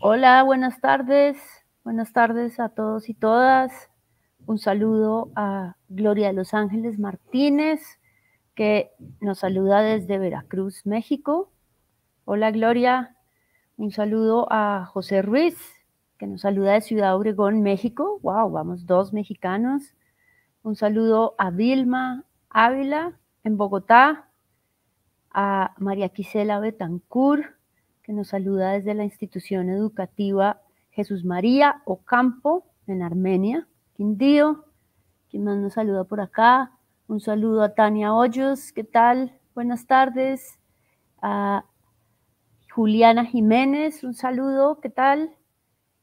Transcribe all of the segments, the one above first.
Hola, buenas tardes. Buenas tardes a todos y todas. Un saludo a Gloria de los Ángeles Martínez, que nos saluda desde Veracruz, México. Hola, Gloria. Un saludo a José Ruiz, que nos saluda de Ciudad Obregón, México. ¡Wow! Vamos dos mexicanos. Un saludo a Vilma Ávila en Bogotá, a María Quisela Betancourt, que nos saluda desde la institución educativa Jesús María Ocampo en Armenia, Quindío. quien más nos saluda por acá? Un saludo a Tania Hoyos, ¿qué tal? Buenas tardes. A Juliana Jiménez, un saludo, ¿qué tal?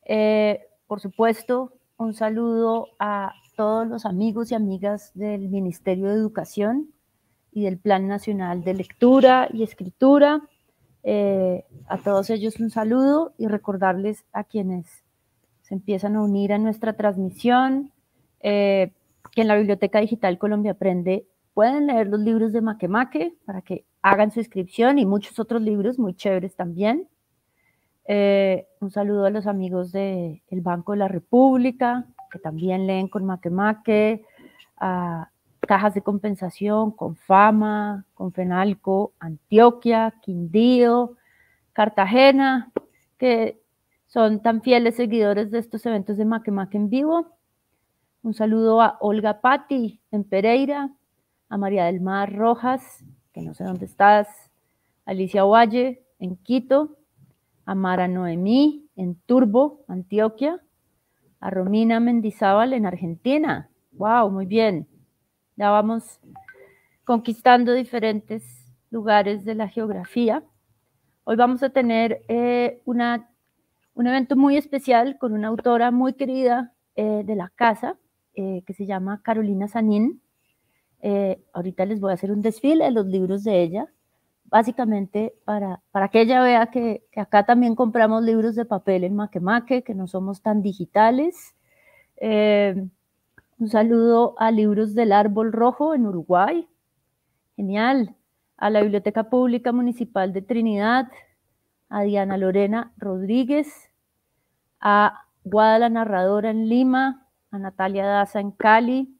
Eh, por supuesto, un saludo a todos los amigos y amigas del Ministerio de Educación y del Plan Nacional de Lectura y Escritura. Eh, a todos ellos un saludo y recordarles a quienes se empiezan a unir a nuestra transmisión eh, que en la Biblioteca Digital Colombia Aprende pueden leer los libros de Maquemaque para que hagan su inscripción y muchos otros libros muy chéveres también. Eh, un saludo a los amigos del Banco de la República que también leen con Maquemaque, a cajas de compensación con Fama, con Fenalco, Antioquia, Quindío, Cartagena, que son tan fieles seguidores de estos eventos de Maquemaque en vivo. Un saludo a Olga Pati en Pereira, a María del Mar Rojas, que no sé dónde estás, Alicia Valle en Quito, a Mara Noemí en Turbo, Antioquia, a Romina Mendizábal en Argentina. ¡Wow! Muy bien ya vamos conquistando diferentes lugares de la geografía. Hoy vamos a tener eh, una, un evento muy especial con una autora muy querida eh, de la casa, eh, que se llama Carolina Sanín. ahorita les voy a hacer un desfile de los libros de ella, básicamente para, para que ella vea que, acá también compramos libros de papel en Maquemaque, que no somos tan digitales. Un saludo a Libros del Árbol Rojo en Uruguay. Genial. A la Biblioteca Pública Municipal de Trinidad. A Diana Lorena Rodríguez. A Guada Narradora en Lima. A Natalia Daza en Cali.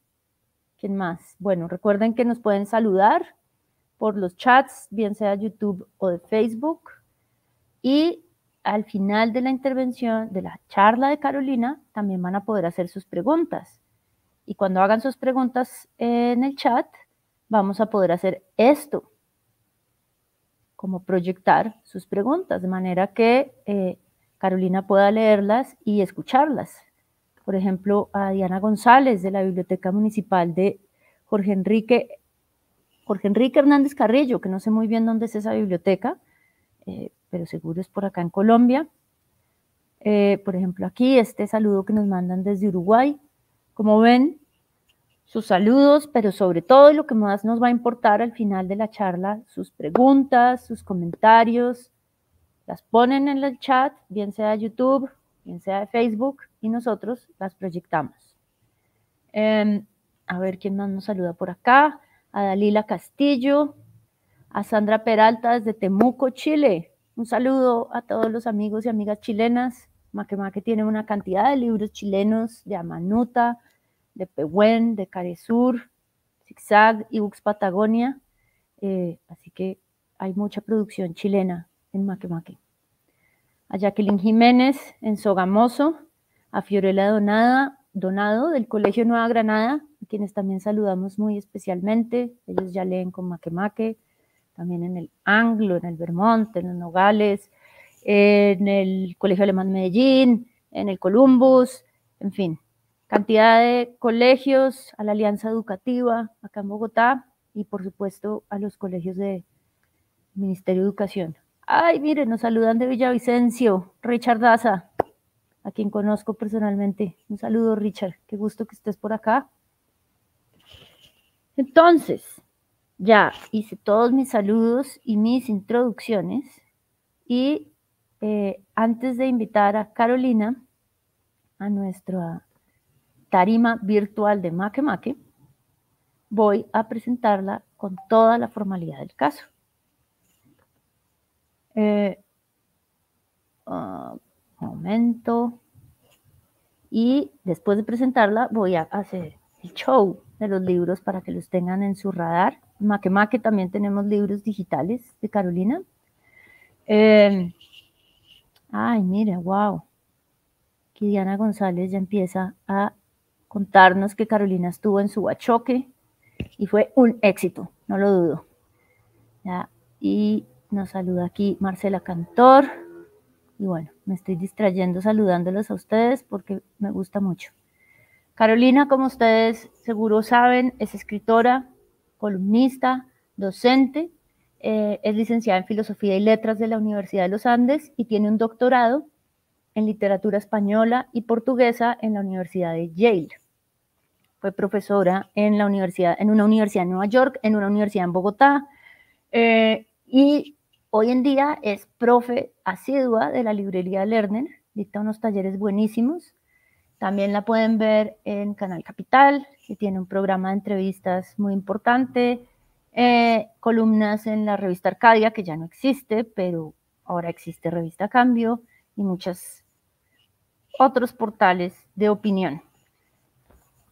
¿Quién más? Bueno, recuerden que nos pueden saludar por los chats, bien sea YouTube o de Facebook. Y al final de la intervención, de la charla de Carolina, también van a poder hacer sus preguntas. Y cuando hagan sus preguntas en el chat, vamos a poder hacer esto, como proyectar sus preguntas, de manera que eh, Carolina pueda leerlas y escucharlas. Por ejemplo, a Diana González de la Biblioteca Municipal de Jorge Enrique, Jorge Enrique Hernández Carrillo, que no sé muy bien dónde es esa biblioteca, eh, pero seguro es por acá en Colombia. Eh, por ejemplo, aquí este saludo que nos mandan desde Uruguay, como ven, sus saludos, pero sobre todo lo que más nos va a importar al final de la charla, sus preguntas, sus comentarios, las ponen en el chat, bien sea de YouTube, bien sea de Facebook, y nosotros las proyectamos. Em, a ver quién más nos saluda por acá. A Dalila Castillo, a Sandra Peralta desde Temuco, Chile. Un saludo a todos los amigos y amigas chilenas. Maquemaque tiene una cantidad de libros chilenos, de Amanuta, de Pehuen, de Caresur, Zigzag, y Bux Patagonia. Eh, así que hay mucha producción chilena en Maquemaque. A Jacqueline Jiménez en Sogamoso, a Fiorella Donada, Donado del Colegio Nueva Granada, quienes también saludamos muy especialmente. Ellos ya leen con Maquemaque, también en el Anglo, en el Vermont, en los Nogales, en el Colegio Alemán Medellín, en el Columbus, en fin, cantidad de colegios, a la Alianza Educativa acá en Bogotá y por supuesto a los colegios del Ministerio de Educación. Ay, miren, nos saludan de Villavicencio, Richard Daza, a quien conozco personalmente. Un saludo, Richard, qué gusto que estés por acá. Entonces, ya hice todos mis saludos y mis introducciones y eh, antes de invitar a Carolina a nuestra tarima virtual de Makemake, voy a presentarla con toda la formalidad del caso. Eh, ah, momento. Y después de presentarla voy a hacer el show de los libros para que los tengan en su radar. Makemake también tenemos libros digitales de Carolina. Eh, Ay, mira, wow. Aquí González ya empieza a contarnos que Carolina estuvo en su guachoque y fue un éxito, no lo dudo. y nos saluda aquí Marcela Cantor. Y bueno, me estoy distrayendo saludándolos a ustedes porque me gusta mucho. Carolina, como ustedes seguro saben, es escritora, columnista, docente eh, es licenciada en Filosofía y Letras de la Universidad de los Andes y tiene un doctorado en literatura española y portuguesa en la Universidad de Yale. Fue profesora en, una universidad en Nueva York, en una universidad en Bogotá, eh, y hoy en día es profe asidua de la librería Lerner, dicta unos talleres buenísimos. También la pueden ver en Canal Capital, que tiene un programa de entrevistas muy importante. Eh, columnas en la revista Arcadia, que ya no existe, pero ahora existe Revista Cambio y muchos otros portales de opinión.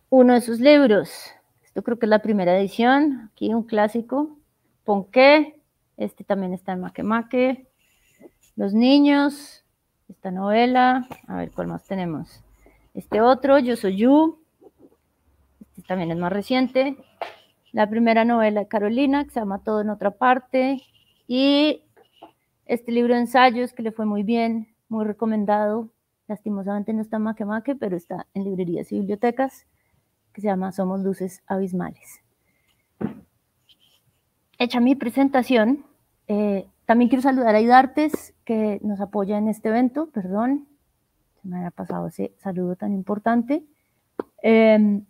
Uno de sus libros, esto creo que es la primera edición, aquí un clásico, Ponqué, este también está en Maquemaque, Los Niños, esta novela, a ver cuál más tenemos. Este otro, Yo Soy yo este también es más reciente, la primera novela de Carolina, que se llama Todo en otra parte, y este libro de ensayos que le fue muy bien, muy recomendado. Lastimosamente no está en Maquemaque, pero está en librerías y bibliotecas, que se llama Somos Luces Abismales. Hecha mi presentación, eh, también quiero saludar a Idartes, que nos apoya en este evento, perdón, se me había pasado ese saludo tan importante. Em,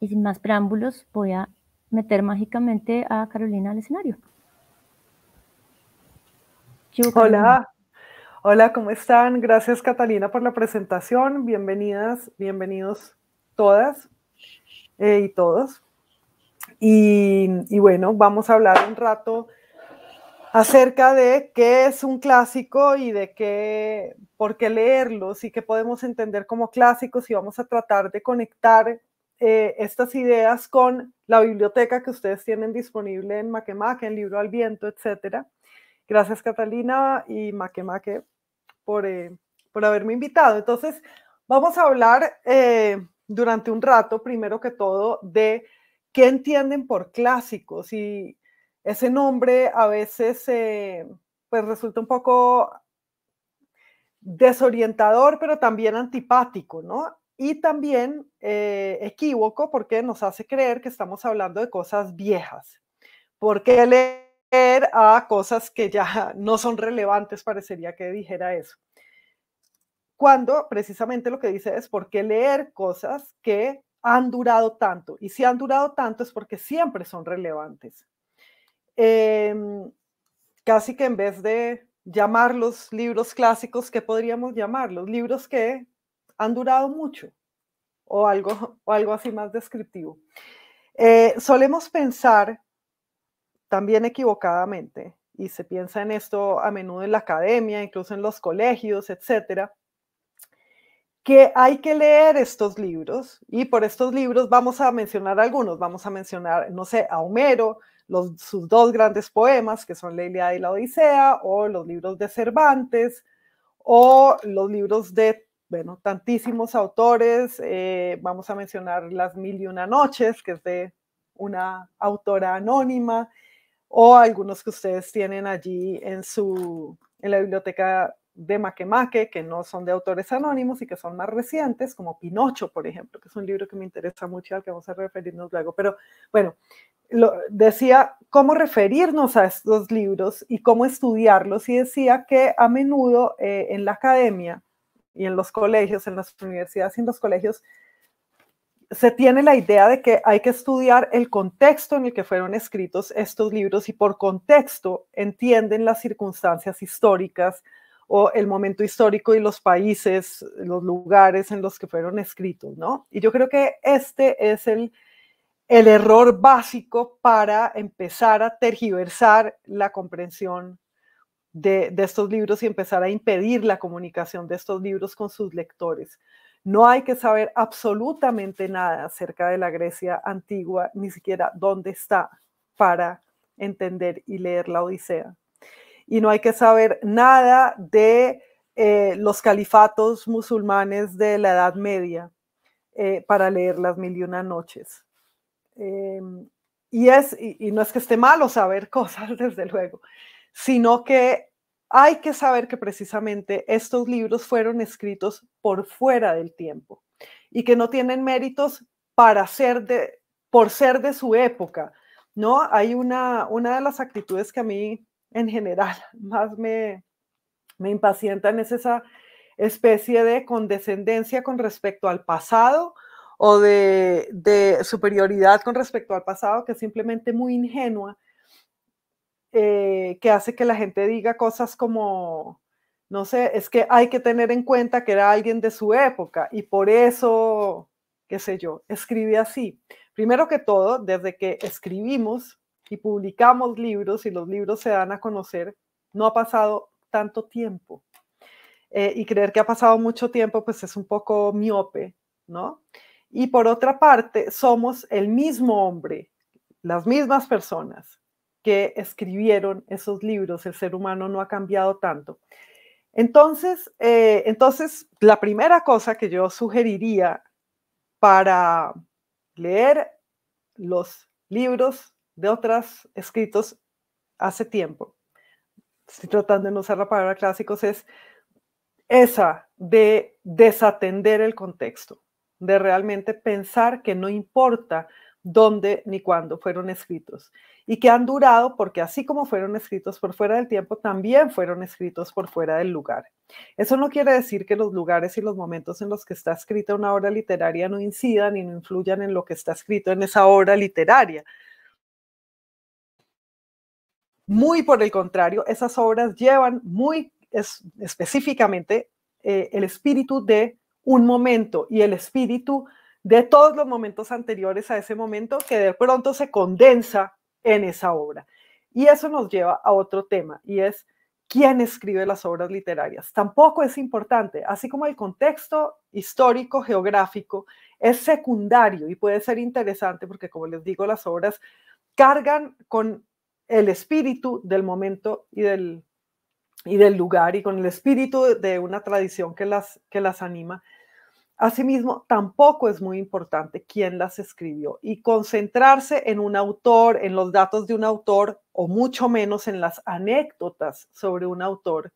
y sin más preámbulos, voy a meter mágicamente a Carolina al escenario. Hola. Hola, ¿cómo están? Gracias Catalina por la presentación. Bienvenidas, bienvenidos todas eh, y todos. Y, y, bueno, vamos a hablar un rato acerca de qué es un clásico y de qué, por qué leerlos y qué podemos entender como clásicos y vamos a tratar de conectar eh, estas ideas con la biblioteca que ustedes tienen disponible en Maquemaque, en Libro al Viento, etc. Gracias Catalina y Maquemaque por, eh, por haberme invitado. Entonces, vamos a hablar eh, durante un rato, primero que todo, de qué entienden por clásicos y ese nombre a veces pues resulta un poco desorientador, pero también antipático, ¿no? y también eh, equívoco porque nos hace creer que estamos hablando de cosas viejas. ¿Por qué leer a cosas que ya no son relevantes? Parecería que dijera eso. Cuando precisamente lo que dice es por qué leer cosas que han durado tanto. Y si han durado tanto es porque siempre son relevantes. Em, casi que en vez de llamar los libros clásicos, ¿qué podríamos llamarlos? Libros que han durado mucho o algo, o algo así más descriptivo. Eh, solemos pensar, también equivocadamente, y se piensa en esto a menudo en la academia, incluso en los colegios, etcétera, que hay que leer estos libros, y por estos libros vamos a mencionar algunos, vamos a mencionar, no sé, a Homero, los, sus dos grandes poemas, que son La Ilíada y la Odisea, o los libros de Cervantes, o los libros de bueno, tantísimos autores. Eh, vamos a mencionar Las Mil y Una Noches, que es de una autora anónima, o algunos que ustedes tienen allí en, su, en la biblioteca de Maquemaque, que no son de autores anónimos y que son más recientes, como Pinocho, por ejemplo, que es un libro que me interesa mucho al que vamos a referirnos luego. Pero bueno, lo, decía cómo referirnos a estos libros y cómo estudiarlos y decía que a menudo eh, en la academia y en los colegios, en las universidades y en los colegios, se tiene la idea de que hay que estudiar el contexto en el que fueron escritos estos libros y por contexto entienden las circunstancias históricas o el momento histórico y los países, los lugares en los que fueron escritos, ¿no? Y yo creo que este es el, el error básico para empezar a tergiversar la comprensión de, estos libros y empezar a impedir la comunicación de estos libros con sus lectores. No hay que saber absolutamente nada acerca de la Grecia antigua, ni siquiera dónde está para entender y leer la Odisea. Y no hay que saber nada de eh, los califatos musulmanes de la Edad Media eh, para leer las mil y una noches. Em, y, es, no es que esté malo saber cosas, desde luego, sino que hay que saber que precisamente estos libros fueron escritos por fuera del tiempo y que no tienen méritos para ser por ser de su época. ¿no? Hay una, de las actitudes que a mí en general más me, impacientan es esa especie de condescendencia con respecto al pasado o de superioridad con respecto al pasado que es simplemente muy ingenua eh, que hace que la gente diga cosas como, no sé, es que hay que tener en cuenta que era alguien de su época y por eso, qué sé yo, escribe así. Primero que todo, desde que escribimos y publicamos libros y los libros se dan a conocer, no ha pasado tanto tiempo. Eh, y creer que ha pasado mucho tiempo, pues es un poco miope, ¿no? Y por otra parte, somos el mismo hombre, las mismas personas, escribieron esos libros, el ser humano no ha cambiado tanto. Entonces, eh, entonces la primera cosa que yo sugeriría para leer los libros de otras escritos hace tiempo, estoy tratando de no usar la palabra clásicos, es esa de desatender el contexto, de realmente pensar que no importa dónde ni cuándo fueron escritos y que han durado porque así como fueron escritos por fuera del tiempo, también fueron escritos por fuera del lugar. Eso no quiere decir que los lugares y los momentos en los que está escrita una obra literaria no incidan y no influyan en lo que está escrito en esa obra literaria. Muy por el contrario, esas obras llevan muy específicamente eh, el espíritu de un momento y el espíritu de todos los momentos anteriores a ese momento que de pronto se condensa en esa obra. Y eso nos lleva a otro tema y es quién escribe las obras literarias. Tampoco es importante, así como el contexto histórico, geográfico, es secundario y puede ser interesante porque, como les digo, las obras cargan con el espíritu del momento y del, y del lugar y con el espíritu de una tradición que las, que las anima Asimismo, tampoco es muy importante quién las escribió y concentrarse en un autor, en los datos de un autor o mucho menos en las anécdotas sobre un autor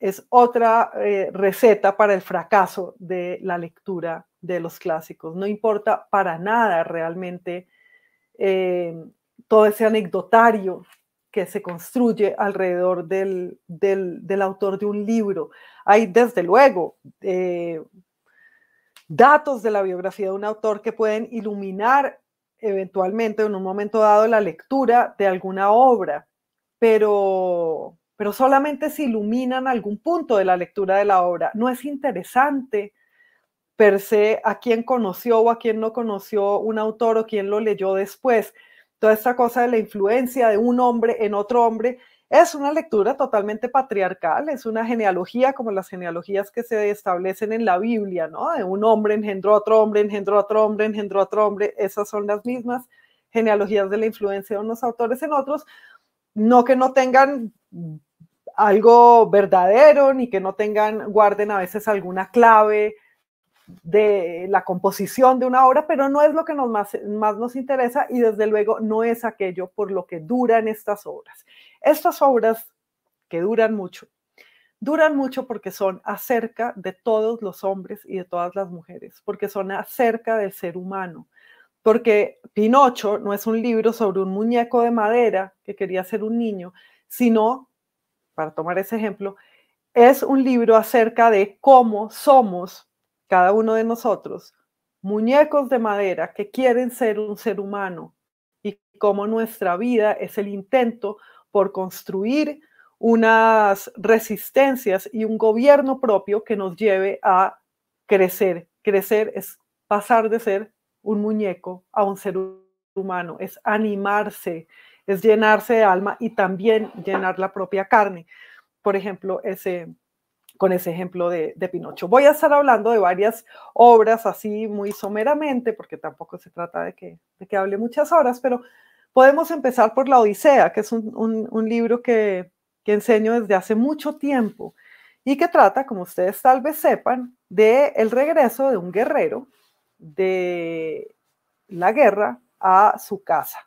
es otra eh, receta para el fracaso de la lectura de los clásicos. No importa para nada realmente eh, todo ese anecdotario que se construye alrededor del, autor de un libro. Hay, desde luego, eh, datos de la biografía de un autor que pueden iluminar eventualmente en un momento dado la lectura de alguna obra, pero, solamente se iluminan algún punto de la lectura de la obra. No es interesante per se a quién conoció o a quién no conoció un autor o quién lo leyó después. Toda esta cosa de la influencia de un hombre en otro hombre es una lectura totalmente patriarcal, es una genealogía como las genealogías que se establecen en la Biblia, ¿no? De un hombre engendró a otro hombre, engendró a otro hombre, engendró a otro hombre, esas son las mismas genealogías de la influencia de unos autores en otros, no que no tengan algo verdadero, ni que no tengan, guarden a veces alguna clave de la composición de una obra, pero no es lo que más nos interesa y desde luego no es aquello por lo que duran estas obras. Estas obras que duran mucho, duran mucho porque son acerca de todos los hombres y de todas las mujeres, porque son acerca del ser humano, porque Pinocho no es un libro sobre un muñeco de madera que quería ser un niño, sino, para tomar ese ejemplo, es un libro acerca de cómo somos cada uno de nosotros, muñecos de madera que quieren ser un ser humano y cómo nuestra vida es el intento por construir unas resistencias y un gobierno propio que nos lleve a crecer. Crecer es pasar de ser un muñeco a un ser humano, es animarse, es llenarse de alma y también llenar la propia carne. Por ejemplo, ese, con ese ejemplo de, Pinocho. Voy a estar hablando de varias obras así muy someramente, porque tampoco se trata de que, de que hable muchas horas, pero Podemos empezar por la Odisea, que es un, libro que, que enseño desde hace mucho tiempo y que trata, como ustedes tal vez sepan, de el regreso de un guerrero de la guerra a su casa.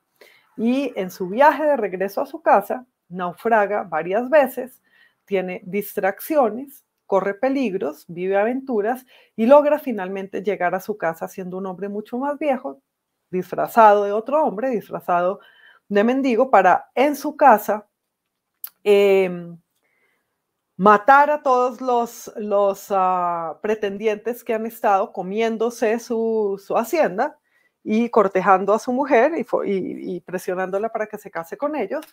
Y en su viaje de regreso a su casa, naufraga varias veces, tiene distracciones, corre peligros, vive aventuras y logra finalmente llegar a su casa siendo un hombre mucho más viejo, disfrazado de otro hombre, disfrazado de mendigo, para en su casa em, matar a todos los, los ah, pretendientes que han estado comiéndose su, hacienda y cortejando a su mujer y presionándola para que se case con ellos.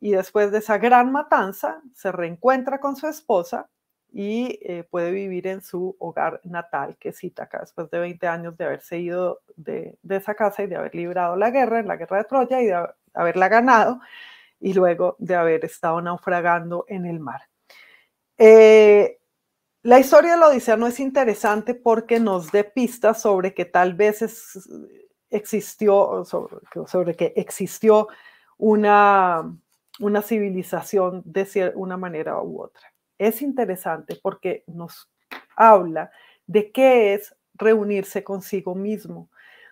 Y después de esa gran matanza, se reencuentra con su esposa y eh, puede vivir en su hogar natal, que es acá después de 20 años de haberse ido de, esa casa y de haber librado la guerra, en la guerra de Troya, y de haberla ganado, y luego de haber estado naufragando en el mar. Eh, la historia de la Odisea no es interesante porque nos dé pistas sobre que tal vez existió, sobre, que existió una, una civilización de una manera u otra es interesante porque nos habla de qué es reunirse consigo mismo,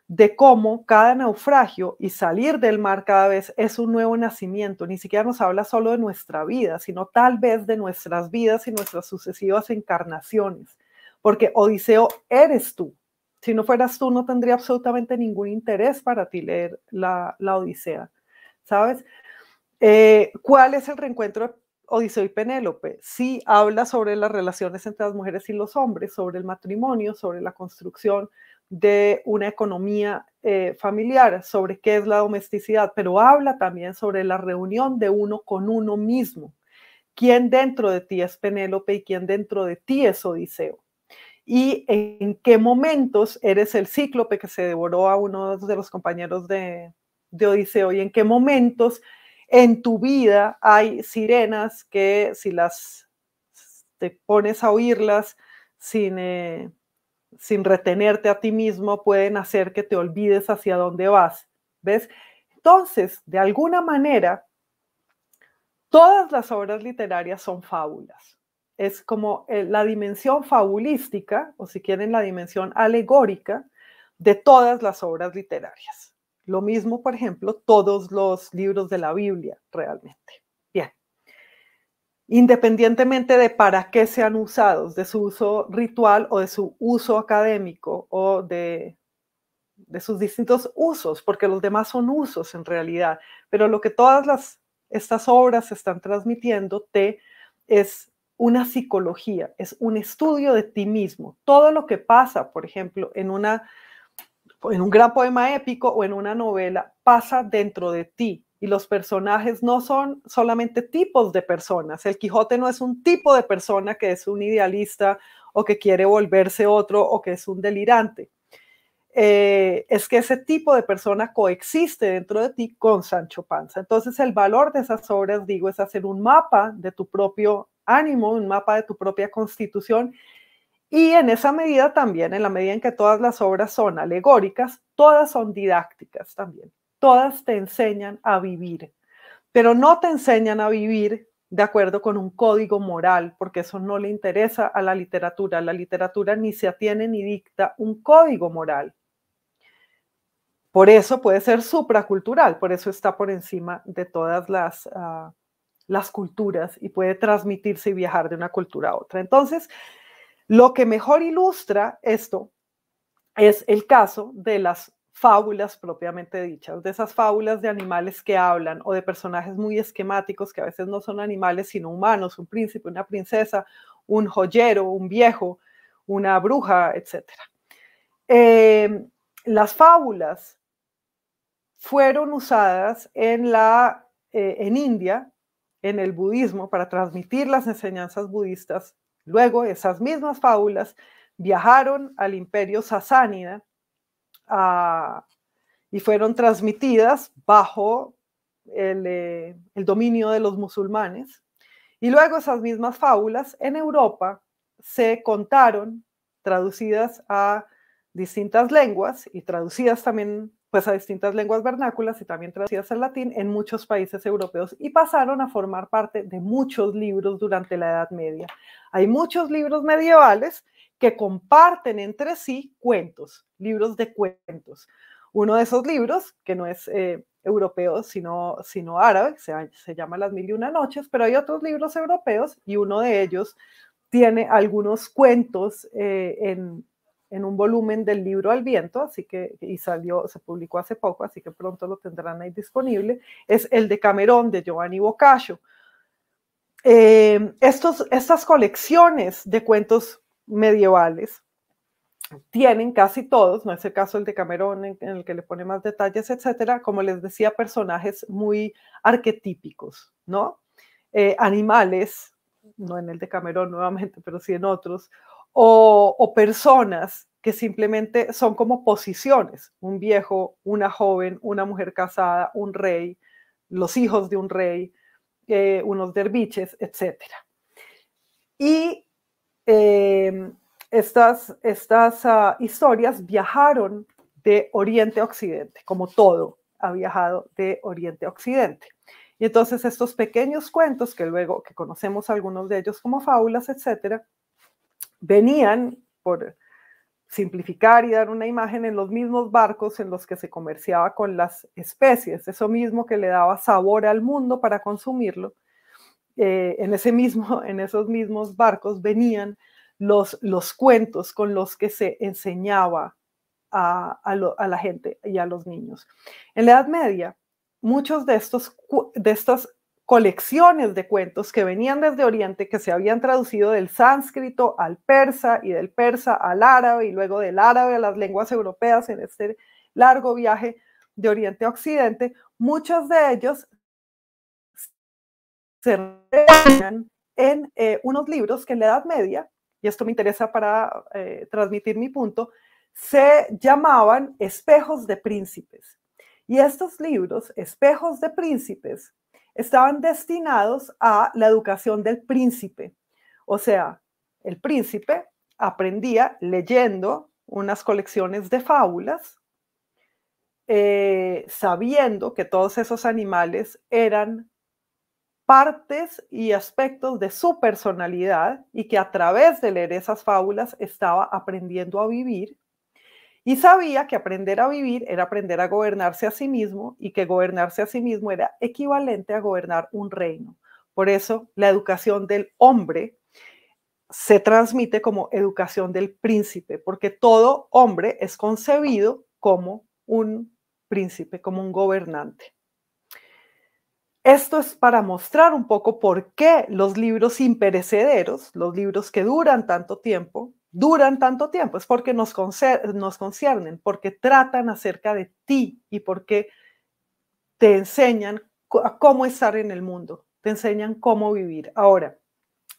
de cómo cada naufragio y salir del mar cada vez es un nuevo nacimiento. Ni siquiera nos habla solo de nuestra vida, sino tal vez de nuestras vidas y nuestras sucesivas encarnaciones. Porque Odiseo eres tú. Si no fueras tú, no tendría absolutamente ningún interés para ti leer la, Odisea. ¿Sabes? Eh, ¿Cuál es el reencuentro Odiseo y Penélope, sí habla sobre las relaciones entre las mujeres y los hombres, sobre el matrimonio, sobre la construcción de una economía eh, familiar, sobre qué es la domesticidad, pero habla también sobre la reunión de uno con uno mismo. ¿Quién dentro de ti es Penélope y quién dentro de ti es Odiseo? y en qué momentos eres el cíclope que se devoró a uno de los compañeros de, de, Odiseo y en qué momentos en tu vida hay sirenas que si las te pones a oírlas sin, eh, sin retenerte a ti mismo, pueden hacer que te olvides hacia dónde vas. ¿Ves? Entonces, de alguna manera, todas las obras literarias son fábulas. Es como eh, la dimensión fabulística, o si quieren, la dimensión alegórica de todas las obras literarias. Lo mismo, por ejemplo, todos los libros de la Biblia, realmente. Bien. Independientemente de para qué sean usados, de su uso ritual o de su uso académico o de, sus distintos usos, porque los demás son usos en realidad, pero lo que todas estas obras están transmitiendo te es una psicología, es un estudio de ti mismo. Todo lo que pasa, por ejemplo, en una en un gran poema épico o en una novela, pasa dentro de ti. Y los personajes no son solamente tipos de personas. El Quijote no es un tipo de persona que es un idealista o que quiere volverse otro o que es un delirante. Eh, es que ese tipo de persona coexiste dentro de ti con Sancho Panza. Entonces el valor de esas obras, digo, es hacer un mapa de tu propio ánimo, un mapa de tu propia constitución y en esa medida también, en la medida en que todas las obras son alegóricas, todas son didácticas también. Todas te enseñan a vivir, pero no te enseñan a vivir de acuerdo con un código moral, porque eso no le interesa a la literatura. La literatura ni se atiene ni dicta un código moral. Por eso puede ser supracultural, por eso está por encima de todas las, ah, las culturas y puede transmitirse y viajar de una cultura a otra. Entonces, lo que mejor ilustra esto es el caso de las fábulas propiamente dichas, de esas fábulas de animales que hablan o de personajes muy esquemáticos que a veces no son animales sino humanos, un príncipe, una princesa, un joyero, un viejo, una bruja, etc. Em, las fábulas fueron usadas en, la, eh, en India, en el budismo, para transmitir las enseñanzas budistas Luego esas mismas fábulas viajaron al imperio sasánida ah, y fueron transmitidas bajo eh, el dominio de los musulmanes. Y luego esas mismas fábulas en Europa se contaron, traducidas a distintas lenguas y traducidas también pues a distintas lenguas vernáculas y también traducidas al latín en muchos países europeos y pasaron a formar parte de muchos libros durante la Edad Media. Hay muchos libros medievales que comparten entre sí cuentos, libros de cuentos. Uno de esos libros, que no es eh, europeo, sino, sino árabe, se, llama Las Mil y Una Noches, pero hay otros libros europeos y uno de ellos tiene algunos cuentos eh, en, en un volumen del libro Al Viento, así que, y salió, se publicó hace poco, así que pronto lo tendrán ahí disponible, es el de Camerón, de Giovanni Boccaccio. Eh, estos, estas colecciones de cuentos medievales tienen casi todos, no es el caso el de Camerón en, el que le pone más detalles, etcétera, como les decía, personajes muy arquetípicos, ¿no? Eh, animales, no en el de Camerón nuevamente, pero sí en otros, o, personas que simplemente son como posiciones, un viejo, una joven, una mujer casada, un rey, los hijos de un rey, eh, unos derviches, etc. Y em, estas, estas ah, historias viajaron de Oriente a Occidente, como todo ha viajado de Oriente a Occidente. Y entonces estos pequeños cuentos, que luego que conocemos algunos de ellos como fábulas, etcétera, venían, por simplificar y dar una imagen, en los mismos barcos en los que se comerciaba con las especies, eso mismo que le daba sabor al mundo para consumirlo. Eh, en, ese mismo, en esos mismos barcos venían los, los cuentos con los que se enseñaba a, la gente y a los niños. En la Edad Media, muchos de estos, de estos colecciones de cuentos que venían desde Oriente, que se habían traducido del sánscrito al persa y del persa al árabe y luego del árabe a las lenguas europeas en este largo viaje de Oriente a Occidente, muchos de ellos se reúnen en eh, unos libros que en la Edad Media, y esto me interesa para eh, transmitir mi punto, se llamaban espejos de príncipes. Y estos libros, espejos de príncipes, estaban destinados a la educación del príncipe. O sea, el príncipe aprendía leyendo unas colecciones de fábulas, eh, sabiendo que todos esos animales eran partes y aspectos de su personalidad y que a través de leer esas fábulas estaba aprendiendo a vivir y sabía que aprender a vivir era aprender a gobernarse a sí mismo y que gobernarse a sí mismo era equivalente a gobernar un reino. Por eso la educación del hombre se transmite como educación del príncipe, porque todo hombre es concebido como un príncipe, como un gobernante. Esto es para mostrar un poco por qué los libros imperecederos, los libros que duran tanto tiempo, duran tanto tiempo, es porque nos, nos conciernen, porque tratan acerca de ti y porque te enseñan a cómo estar en el mundo, te enseñan cómo vivir. Ahora,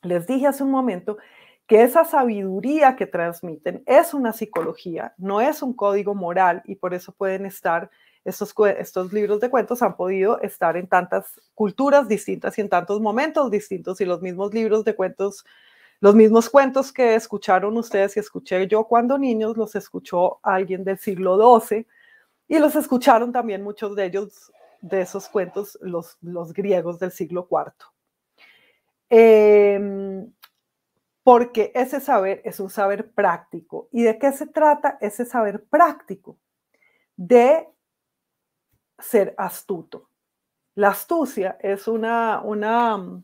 les dije hace un momento que esa sabiduría que transmiten es una psicología, no es un código moral y por eso pueden estar, estos, estos libros de cuentos han podido estar en tantas culturas distintas y en tantos momentos distintos y los mismos libros de cuentos los mismos cuentos que escucharon ustedes y escuché yo cuando niños los escuchó alguien del siglo XII y los escucharon también muchos de ellos, de esos cuentos, los, los griegos del siglo IV. Em, porque ese saber es un saber práctico. ¿Y de qué se trata ese saber práctico? De ser astuto. La astucia es una, una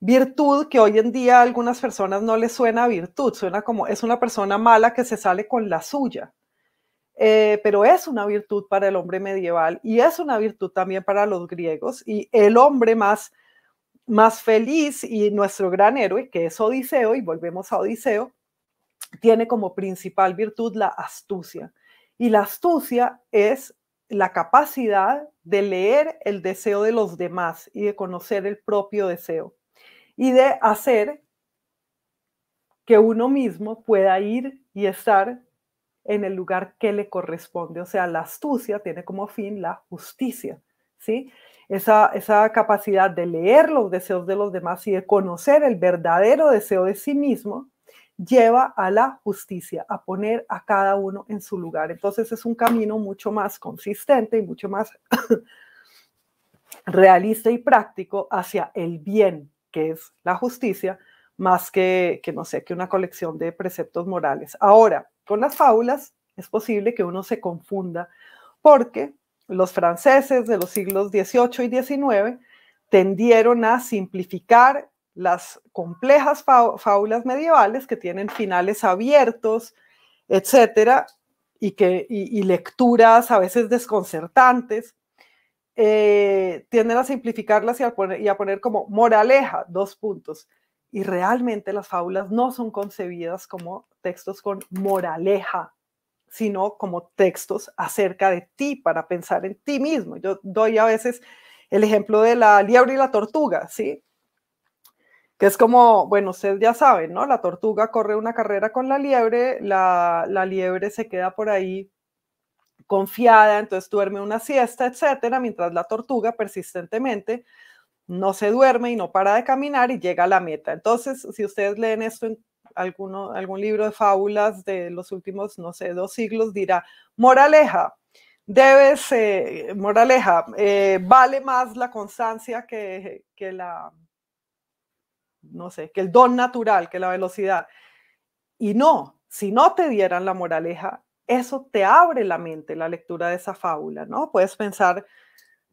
virtud que hoy en día a algunas personas no les suena virtud, suena como es una persona mala que se sale con la suya. Eh, pero es una virtud para el hombre medieval y es una virtud también para los griegos y el hombre más, más feliz y nuestro gran héroe, que es Odiseo, y volvemos a Odiseo, tiene como principal virtud la astucia. Y la astucia es la capacidad de leer el deseo de los demás y de conocer el propio deseo y de hacer que uno mismo pueda ir y estar en el lugar que le corresponde. O sea, la astucia tiene como fin la justicia, ¿sí? Esa, esa capacidad de leer los deseos de los demás y de conocer el verdadero deseo de sí mismo lleva a la justicia, a poner a cada uno en su lugar. Entonces es un camino mucho más consistente y mucho más realista y práctico hacia el bien, que es la justicia, más que, que no sé, que una colección de preceptos morales. Ahora, con las fábulas es posible que uno se confunda porque los franceses de los siglos XVIII y XIX tendieron a simplificar las complejas fábulas medievales que tienen finales abiertos, etcétera, y, que, y lecturas a veces desconcertantes eh, tienden a simplificarlas y a, poner, como moraleja, dos puntos. Y realmente las fábulas no son concebidas como textos con moraleja, sino como textos acerca de ti, para pensar en ti mismo. Yo doy a veces el ejemplo de la liebre y la tortuga, ¿sí? Que es como, bueno, ustedes ya saben, ¿no? La tortuga corre una carrera con la liebre, la, la liebre se queda por ahí confiada, entonces duerme una siesta, etcétera, mientras la tortuga persistentemente no se duerme y no para de caminar y llega a la meta. Entonces, si ustedes leen esto en alguno, algún libro de fábulas de los últimos, no sé, dos siglos, dirá, moraleja, debes, eh, moraleja, eh, vale más la constancia que, que la, no sé, que el don natural, que la velocidad. Y no, si no te dieran la moraleja, eso te abre la mente, la lectura de esa fábula, ¿no? Puedes pensar,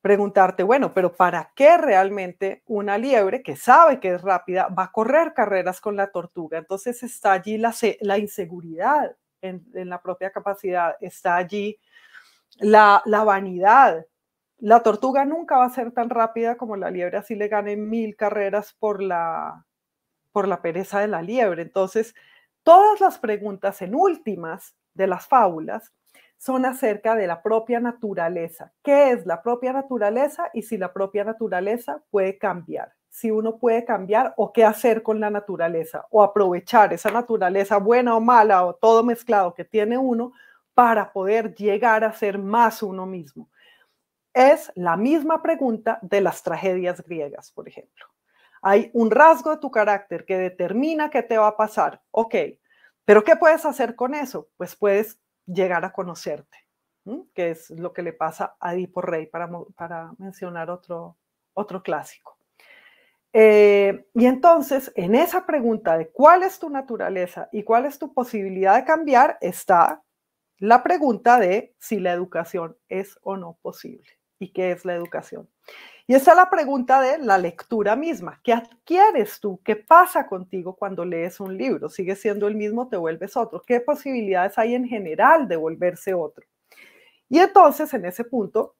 preguntarte, bueno, pero ¿para qué realmente una liebre que sabe que es rápida va a correr carreras con la tortuga? Entonces está allí la, la inseguridad en, la propia capacidad, está allí la, vanidad. La tortuga nunca va a ser tan rápida como la liebre, así le gane mil carreras por la, por la pereza de la liebre. Entonces, todas las preguntas en últimas de las fábulas son acerca de la propia naturaleza. ¿Qué es la propia naturaleza y si la propia naturaleza puede cambiar? Si uno puede cambiar o qué hacer con la naturaleza o aprovechar esa naturaleza buena o mala o todo mezclado que tiene uno para poder llegar a ser más uno mismo. Es la misma pregunta de las tragedias griegas, por ejemplo. Hay un rasgo de tu carácter que determina qué te va a pasar. Ok, pero ¿qué puedes hacer con eso? Pues puedes llegar a conocerte, que es lo que le pasa a Dipo Rey, para, mencionar otro, otro clásico. Eh, y entonces, en esa pregunta de cuál es tu naturaleza y cuál es tu posibilidad de cambiar, está la pregunta de si la educación es o no posible y qué es la educación. Y esa es la pregunta de la lectura misma. ¿Qué adquieres tú? ¿Qué pasa contigo cuando lees un libro? ¿Sigue siendo el mismo? ¿Te vuelves otro? ¿Qué posibilidades hay en general de volverse otro? Y entonces, en ese punto,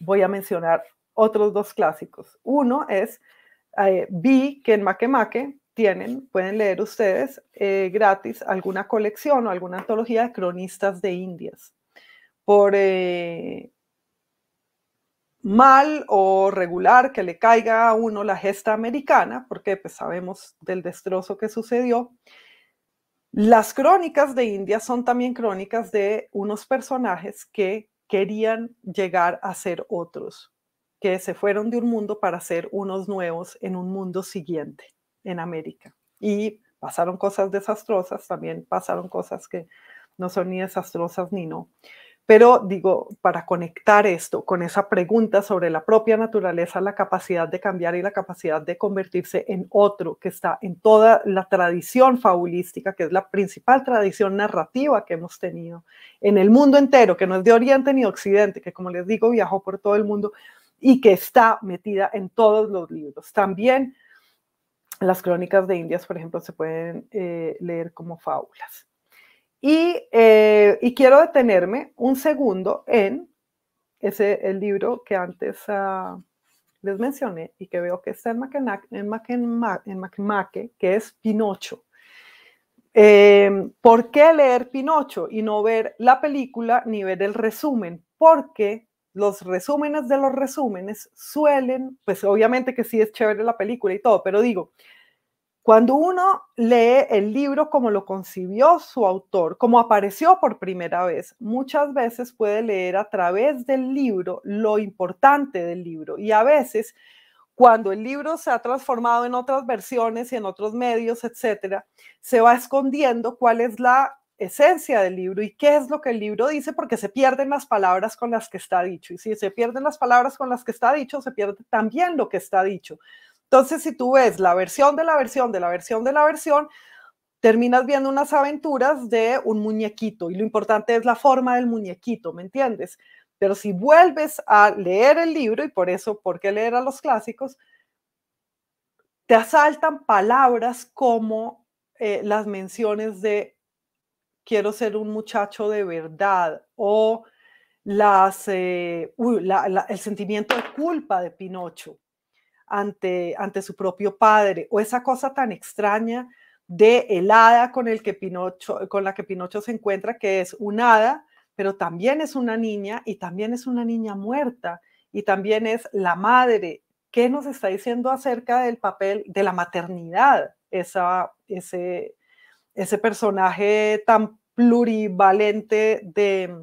voy a mencionar otros dos clásicos. Uno es, eh, vi que en Makemake tienen, pueden leer ustedes eh, gratis alguna colección o alguna antología de cronistas de Indias por eh, mal o regular que le caiga a uno la gesta americana, porque pues, sabemos del destrozo que sucedió. Las crónicas de India son también crónicas de unos personajes que querían llegar a ser otros, que se fueron de un mundo para ser unos nuevos en un mundo siguiente, en América. Y pasaron cosas desastrosas, también pasaron cosas que no son ni desastrosas ni no. Pero digo, para conectar esto con esa pregunta sobre la propia naturaleza, la capacidad de cambiar y la capacidad de convertirse en otro, que está en toda la tradición fabulística, que es la principal tradición narrativa que hemos tenido en el mundo entero, que no es de Oriente ni Occidente, que como les digo, viajó por todo el mundo y que está metida en todos los libros. También las crónicas de Indias, por ejemplo, se pueden eh, leer como fábulas. Eh, y, quiero detenerme un segundo en ese, el libro que antes ah, les mencioné y que veo que está en Maquemaque, en, en que es Pinocho. Eh, ¿Por qué leer Pinocho y no ver la película ni ver el resumen? Porque los resúmenes de los resúmenes suelen, pues obviamente que sí es chévere la película y todo, pero digo, cuando uno lee el libro como lo concibió su autor, como apareció por primera vez, muchas veces puede leer a través del libro lo importante del libro y a veces cuando el libro se ha transformado en otras versiones y en otros medios, etcétera, se va escondiendo cuál es la esencia del libro y qué es lo que el libro dice, porque se pierden las palabras con las que está dicho. Y si se pierden las palabras con las que está dicho, se pierde también lo que está dicho. Entonces, si tú ves la versión de la versión de la versión de la versión, terminas viendo unas aventuras de un muñequito y lo importante es la forma del muñequito, ¿me entiendes? Pero si vuelves a leer el libro, y por eso, ¿por qué leer a los clásicos? Te asaltan palabras como eh, las menciones de quiero ser un muchacho de verdad o eh, el sentimiento de culpa de Pinocho ante, su propio padre, o esa cosa tan extraña de el hada con, el que Pinocho, con la que Pinocho se encuentra, que es un hada, pero también es una niña y también es una niña muerta y también es la madre. ¿Qué nos está diciendo acerca del papel de la maternidad? ese, ese personaje tan plurivalente de,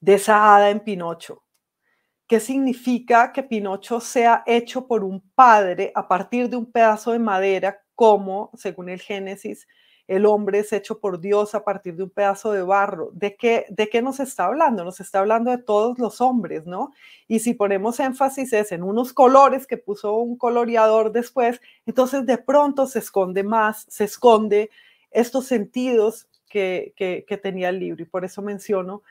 de esa hada en Pinocho. ¿Qué significa que Pinocho sea hecho por un padre a partir de un pedazo de madera, como, según el Génesis, el hombre es hecho por Dios a partir de un pedazo de barro? ¿De qué, ¿De qué nos está hablando? Nos está hablando de todos los hombres, ¿no? Y si ponemos énfasis es en unos colores que puso un coloreador después, entonces de pronto se esconde más, se esconde estos sentidos que, que, que tenía el libro. Y por eso menciono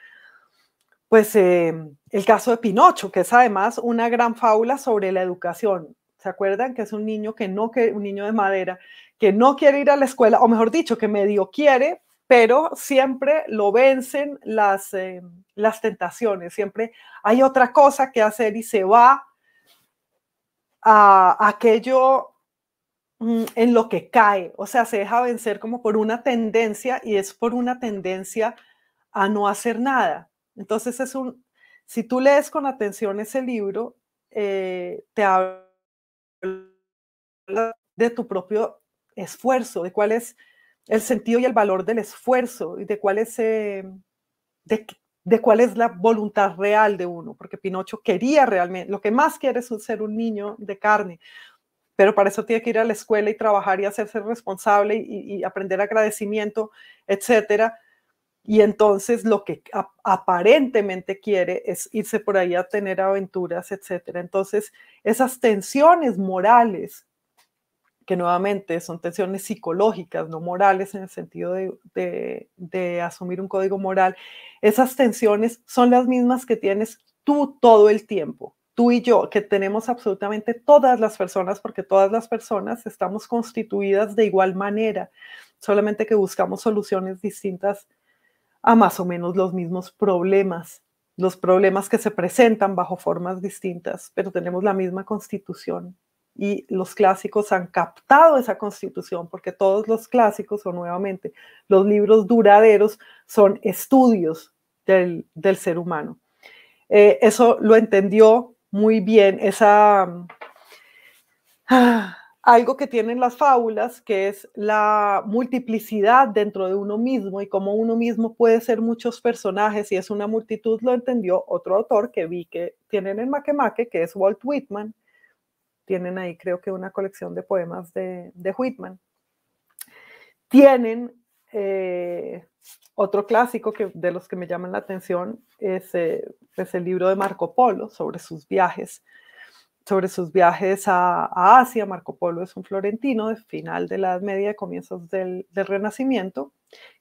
pues eh, el caso de Pinocho, que es además una gran fábula sobre la educación. ¿Se acuerdan que es un niño que no que un niño de madera que no quiere ir a la escuela o mejor dicho que medio quiere, pero siempre lo vencen las eh, las tentaciones, siempre hay otra cosa que hacer y se va a aquello mm, en lo que cae, o sea, se deja vencer como por una tendencia y es por una tendencia a no hacer nada. Entonces es un, si tú lees con atención ese libro, eh, te habla de tu propio esfuerzo, de cuál es el sentido y el valor del esfuerzo y de cuál es, eh, de, cuál es la voluntad real de uno, porque Pinocho quería realmente, lo que más quiere es ser un niño de carne, pero para eso tiene que ir a la escuela y trabajar y hacerse responsable y, y aprender agradecimiento, etcétera. Y entonces lo que aparentemente quiere es irse por ahí a tener aventuras, etc. Entonces, esas tensiones morales, que nuevamente son tensiones psicológicas, no morales en el sentido de, de asumir un código moral, esas tensiones son las mismas que tienes tú todo el tiempo tú y yo, que tenemos absolutamente todas las personas, porque todas las personas estamos constituidas de igual manera, solamente que buscamos soluciones distintas a más o menos los mismos problemas, los problemas que se presentan bajo formas distintas, pero tenemos la misma constitución y los clásicos han captado esa constitución, porque todos los clásicos, o nuevamente los libros duraderos, son estudios del, del ser humano. Eh, eso lo entendió muy bien esa... Ah, algo que tienen las fábulas, que es la multiplicidad dentro de uno mismo y cómo uno mismo puede ser muchos personajes y es una multitud, lo entendió otro autor que vi que tienen en Maquemaque, que es Walt Whitman. Tienen ahí creo que una colección de poemas de, Whitman. Tienen eh, otro clásico que, de los que me llaman la atención, es, eh, es el libro de Marco Polo sobre sus viajes sobre sus viajes a, Asia. Marco Polo es un florentino de final de la Edad Media, y comienzos del, Renacimiento,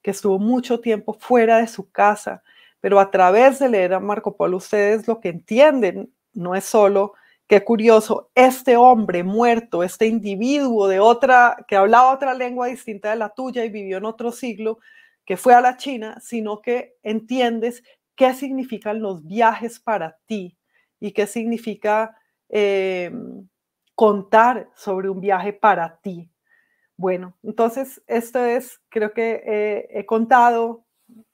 que estuvo mucho tiempo fuera de su casa, pero a través de leer a Marco Polo ustedes lo que entienden no es solo qué curioso, este hombre muerto, este individuo de otra, que hablaba otra lengua distinta de la tuya y vivió en otro siglo, que fue a la China, sino que entiendes qué significan los viajes para ti y qué significa Em, contar sobre un viaje para ti. Bueno, entonces esto es, creo que he contado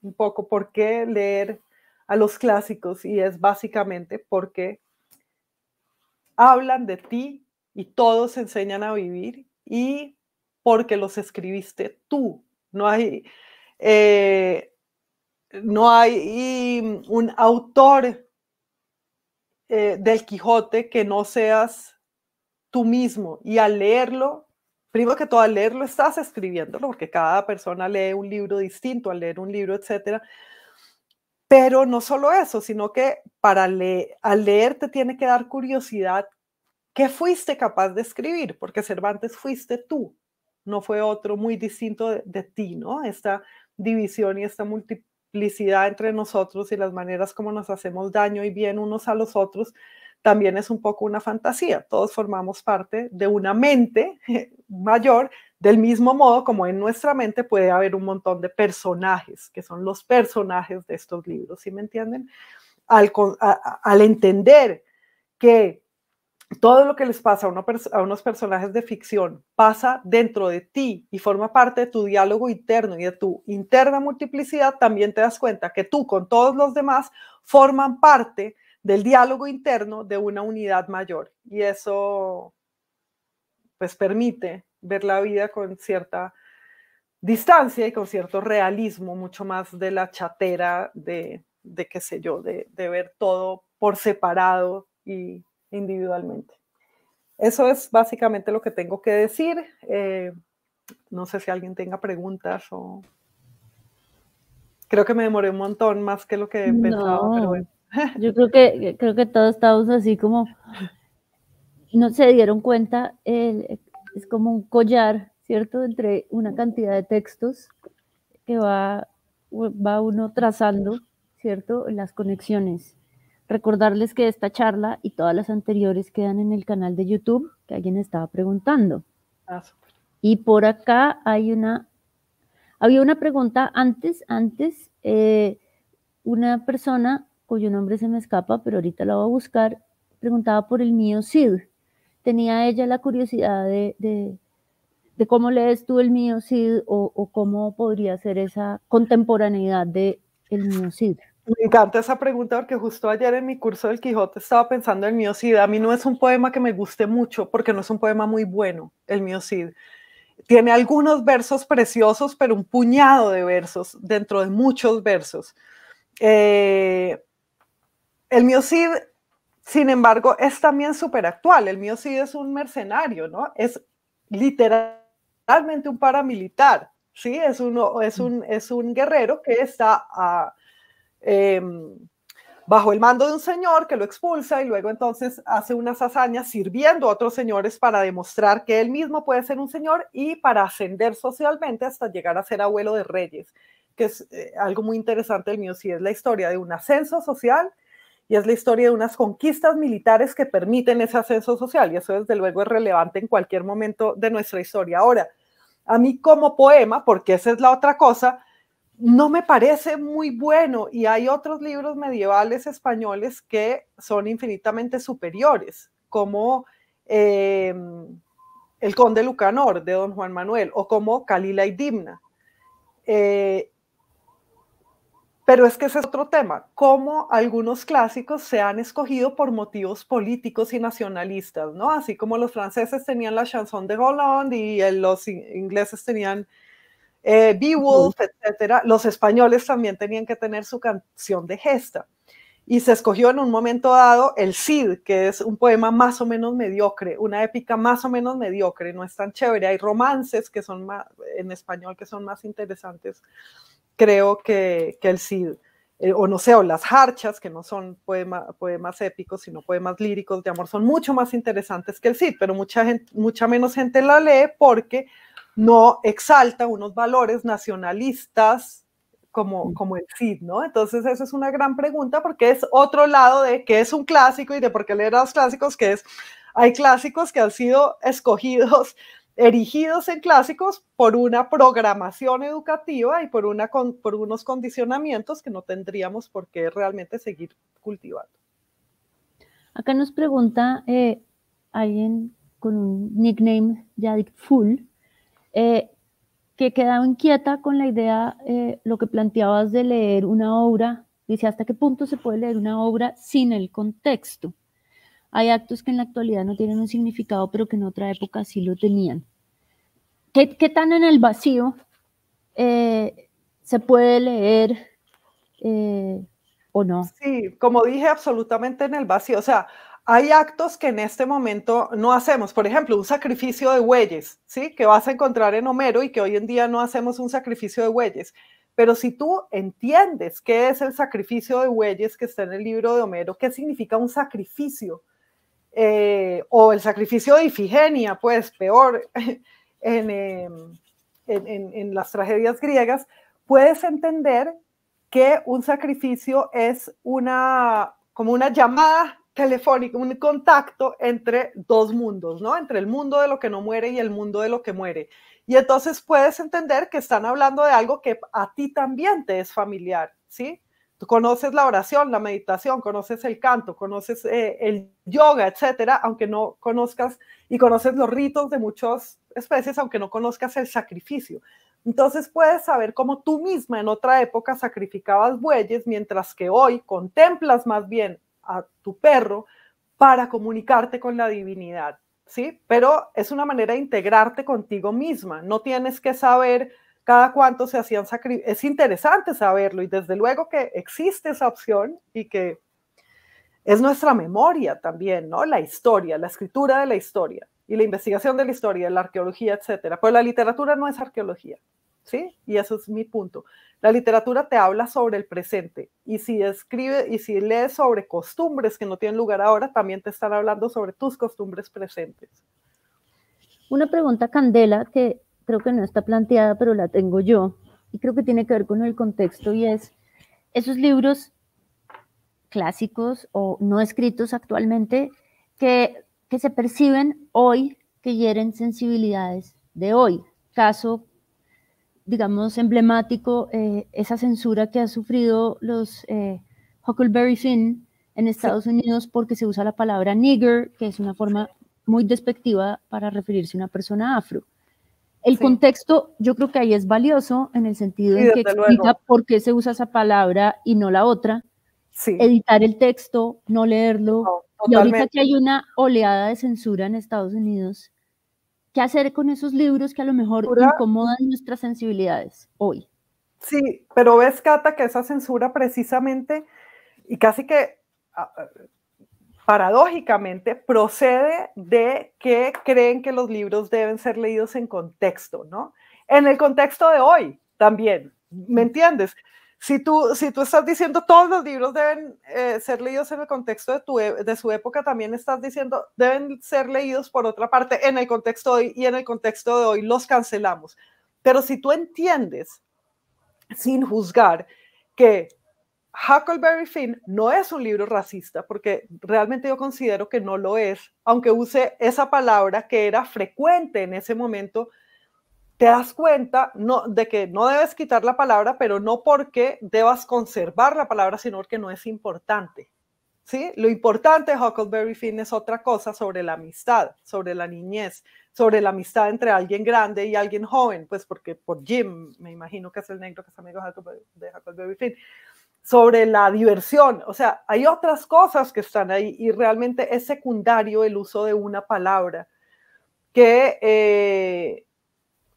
un poco por qué leer a los clásicos y es básicamente porque hablan de ti y todos enseñan a vivir y porque los escribiste tú. No hay, eh, no hay mm, un autor eh, del Quijote que no seas tú mismo. Y al leerlo, primero que todo, al leerlo estás escribiéndolo, porque cada persona lee un libro distinto, al leer un libro, etcétera. Pero no solo eso, sino que para leer, al leer te tiene que dar curiosidad qué fuiste capaz de escribir, porque Cervantes fuiste tú, no fue otro muy distinto de, de ti, ¿no? Esta división y esta multi, entre nosotros y las maneras como nos hacemos daño y bien unos a los otros, también es un poco una fantasía. Todos formamos parte de una mente mayor, del mismo modo como en nuestra mente puede haber un montón de personajes, que son los personajes de estos libros, ¿sí me entienden? al entender que todo lo que les pasa a, a, unos personajes de ficción pasa dentro de ti y forma parte de tu diálogo interno y de tu interna multiplicidad, también te das cuenta que tú con todos los demás forman parte del diálogo interno de una unidad mayor. Y eso pues permite ver la vida con cierta distancia y con cierto realismo, mucho más de la chatera de, de qué sé yo, de, de ver todo por separado y individualmente. Eso es básicamente lo que tengo que decir. Eh, no sé si alguien tenga preguntas o... Creo que me demoré un montón más que lo que pensaba, pero bueno. Yo creo que, creo que todos estamos así como, no se dieron cuenta, es como un collar, ¿cierto? Entre una cantidad de textos que va, va uno trazando, ¿cierto? Las conexiones. Recordarles que esta charla y todas las anteriores quedan en el canal de YouTube que alguien estaba preguntando. Ah, y por acá hay una, había una pregunta antes, antes, eh, una persona cuyo nombre se me escapa, pero ahorita la voy a buscar, preguntaba por el mío SID. Tenía ella la curiosidad de, cómo lees tú el mío SID o, o cómo podría ser esa contemporaneidad de el mío SID. Me encanta esa pregunta porque justo ayer en mi curso del Quijote estaba pensando en el Cid. A mí no es un poema que me guste mucho porque no es un poema muy bueno, el Mio Cid. Tiene algunos versos preciosos, pero un puñado de versos dentro de muchos versos. Eh, el Mio Cid, sin embargo, es también súper actual. El Mio Cid es un mercenario, ¿no? Es literalmente un paramilitar, ¿sí? Es, uno, es, un, es un guerrero que está a Em, bajo el mando de un señor que lo expulsa y luego entonces hace unas hazañas sirviendo a otros señores para demostrar que él mismo puede ser un señor y para ascender socialmente hasta llegar a ser abuelo de reyes, que es eh, algo muy interesante el mío, si es la historia de un ascenso social y es la historia de unas conquistas militares que permiten ese ascenso social y eso desde luego es relevante en cualquier momento de nuestra historia. Ahora, a mí como poema, porque esa es la otra cosa, no me parece muy bueno y hay otros libros medievales españoles que son infinitamente superiores, como eh, El Conde Lucanor de Don Juan Manuel o como Calila y Dimna. Eh, pero es que ese es otro tema, cómo algunos clásicos se han escogido por motivos políticos y nacionalistas, ¿no? Así como los franceses tenían la chanson de Hollande y eh, los ingleses tenían eh, Beowulf, etcétera, los españoles también tenían que tener su canción de gesta. Y se escogió en un momento dado el Cid, que es un poema más o menos mediocre, una épica más o menos mediocre, no es tan chévere. Hay romances que son más, en español que son más interesantes, creo, que, el Cid. Eh, o no sé, o las harchas, que no son poemas épicos, sino poemas líricos de amor, son mucho más interesantes que el Cid, pero mucha, mucha menos gente la lee porque no exalta unos valores nacionalistas mm. como, el CID, ¿no? Entonces, eso es una gran pregunta porque es otro lado de qué es un clásico y de por qué leer a los clásicos, que es, hay clásicos que han sido escogidos, erigidos en clásicos por una programación educativa y por, una, por unos condicionamientos que no tendríamos por qué realmente seguir cultivando. Acá nos pregunta eh, alguien con un nickname Yadik full, eh, que quedaba inquieta con la idea, eh, lo que planteabas de leer una obra, dice, ¿hasta qué punto se puede leer una obra sin el contexto? Hay actos que en la actualidad no tienen un significado, pero que en otra época sí lo tenían. ¿Qué, qué tan en el vacío eh, se puede leer eh, o no? Sí, como dije, absolutamente en el vacío. O sea, hay actos que en este momento no hacemos, por ejemplo, un sacrificio de bueyes, ¿sí? Que vas a encontrar en Homero y que hoy en día no hacemos un sacrificio de bueyes. Pero si tú entiendes qué es el sacrificio de bueyes que está en el libro de Homero, qué significa un sacrificio, eh, o el sacrificio de Ifigenia, pues peor, em, en, las tragedias griegas, puedes entender que un sacrificio es una, como una llamada telefónico, un contacto entre dos mundos, ¿no? Entre el mundo de lo que no muere y el mundo de lo que muere. Y entonces puedes entender que están hablando de algo que a ti también te es familiar, ¿sí? Tú conoces la oración, la meditación, conoces el canto, conoces eh, el yoga, etcétera, aunque no conozcas y conoces los ritos de muchas especies, aunque no conozcas el sacrificio. Entonces puedes saber cómo tú misma en otra época sacrificabas bueyes, mientras que hoy contemplas más bien a tu perro para comunicarte con la divinidad, ¿sí? Pero es una manera de integrarte contigo misma, no tienes que saber cada cuánto se hacían sacrificios, es interesante saberlo y desde luego que existe esa opción y que es nuestra memoria también, ¿no? La historia, la escritura de la historia y la investigación de la historia, la arqueología, etcétera. Pero la literatura no es arqueología, ¿sí? Y eso es mi punto. La literatura te habla sobre el presente y si escribe y si lees sobre costumbres que no tienen lugar ahora, también te están hablando sobre tus costumbres presentes. Una pregunta, Candela, que creo que no está planteada, pero la tengo yo y creo que tiene que ver con el contexto y es, esos libros clásicos o no escritos actualmente que, que se perciben hoy, que hieren sensibilidades de hoy. Caso digamos, emblemático eh, esa censura que ha sufrido los eh, Huckleberry Finn en Estados Unidos porque se usa la palabra nigger, que es una forma muy despectiva para referirse a una persona afro. El contexto yo creo que ahí es valioso en el sentido de que explica por qué se usa esa palabra y no la otra. Editar el texto, no leerlo. y ahorita que hay una oleada de censura en Estados Unidos, ¿Qué hacer con esos libros que a lo mejor incomodan nuestras sensibilidades hoy? Sí, pero ves, Cata, que esa censura precisamente y casi que ah, ah, paradójicamente procede de que creen que los libros deben ser leídos en contexto, ¿no? En el contexto de hoy también, ¿me entiendes? si tú, si tú estás diciendo todos los libros deben eh, ser leídos en el contexto de, e, de su época, también estás diciendo deben ser leídos por otra parte en el contexto de hoy y en el contexto de hoy los cancelamos. Pero si tú entiendes, sin juzgar, que Huckleberry Finn no es un libro racista, porque realmente yo considero que no lo es, aunque use esa palabra que era frecuente en ese momento te das cuenta no, de que no debes quitar la palabra, pero no porque debas conservar la palabra, sino porque no es importante. ¿sí? Lo importante de Huckleberry Finn es otra cosa sobre la amistad, sobre la niñez, sobre la amistad entre alguien grande y alguien joven, pues porque por Jim, me imagino que es el negro que es amigo de Huckleberry Finn, sobre la diversión, o sea, hay otras cosas que están ahí y realmente es secundario el uso de una palabra que... Eh,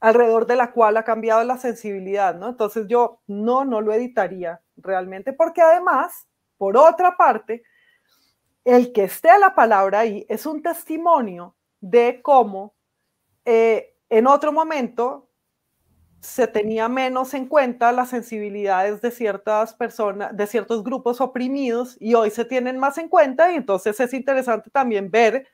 alrededor de la cual ha cambiado la sensibilidad, ¿no? Entonces yo no, no lo editaría realmente, porque además, por otra parte, el que esté la palabra ahí es un testimonio de cómo eh, en otro momento se tenía menos en cuenta las sensibilidades de ciertas personas, de ciertos grupos oprimidos y hoy se tienen más en cuenta y entonces es interesante también ver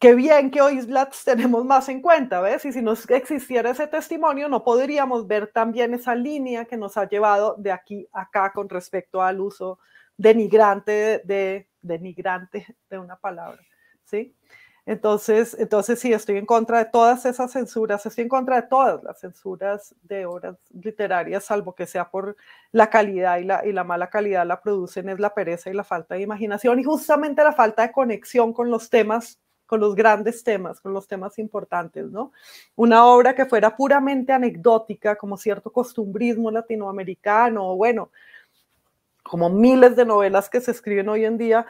qué bien que hoy las tenemos más en cuenta, ¿ves? Y si no existiera ese testimonio, no podríamos ver también esa línea que nos ha llevado de aquí acá con respecto al uso denigrante de, denigrante de una palabra, ¿sí? Entonces, entonces sí, estoy en contra de todas esas censuras, estoy en contra de todas las censuras de obras literarias, salvo que sea por la calidad y la, y la mala calidad la producen es la pereza y la falta de imaginación y justamente la falta de conexión con los temas con los grandes temas, con los temas importantes, ¿no? Una obra que fuera puramente anecdótica, como cierto costumbrismo latinoamericano, o bueno, como miles de novelas que se escriben hoy en día,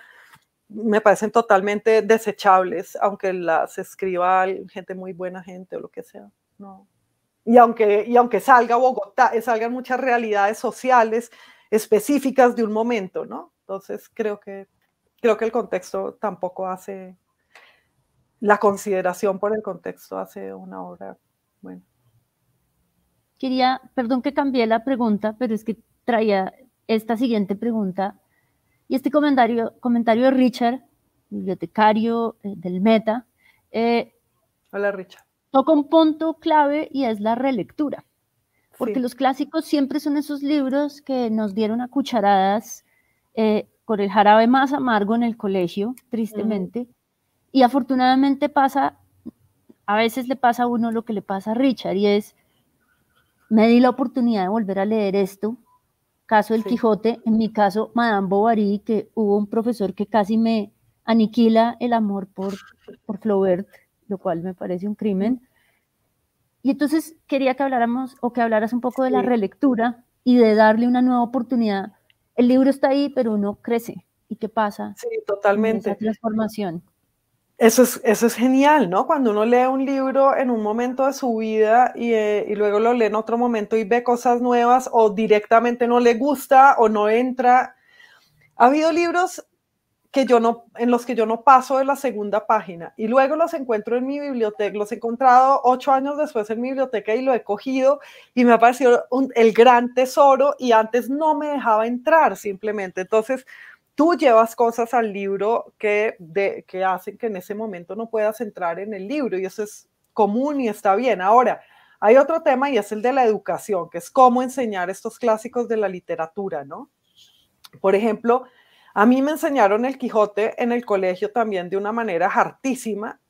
me parecen totalmente desechables, aunque las escriba gente muy buena gente o lo que sea, ¿no? Y aunque, y aunque salga Bogotá, eh, salgan muchas realidades sociales específicas de un momento, ¿no? Entonces creo que, creo que el contexto tampoco hace la consideración por el contexto hace una hora. Bueno. Quería, perdón que cambié la pregunta, pero es que traía esta siguiente pregunta y este comentario, comentario de Richard, bibliotecario eh, del Meta. Eh, Hola Richard. Toca un punto clave y es la relectura, porque los clásicos siempre son esos libros que nos dieron a cucharadas eh, con el jarabe más amargo en el colegio, tristemente. Y afortunadamente pasa, a veces le pasa a uno lo que le pasa a Richard y es, me di la oportunidad de volver a leer esto, caso del Quijote, en mi caso Madame Bovary, que hubo un profesor que casi me aniquila el amor por, por Flaubert, lo cual me parece un crimen. Y entonces quería que habláramos o que hablaras un poco de la relectura y de darle una nueva oportunidad. El libro está ahí, pero uno crece. ¿Y qué pasa? Sí, totalmente. transformación. Eso es, genial, ¿no? Cuando uno lee un libro en un momento de su vida eh, y, luego lo lee en otro momento y ve cosas nuevas o directamente no le gusta o no entra. Ha habido libros que yo no, en los que yo no paso de la segunda página y luego los encuentro en mi biblioteca, los he encontrado ocho años después en mi biblioteca y lo he cogido y me ha parecido el gran tesoro y antes no me dejaba entrar simplemente. Entonces, tú llevas cosas al libro que, que hacen que en ese momento no puedas entrar en el libro y eso es común y está bien. Ahora, hay otro tema y es el de la educación, que es cómo enseñar estos clásicos de la literatura, ¿no? Por ejemplo, a mí me enseñaron el Quijote en el colegio también de una manera hartísima,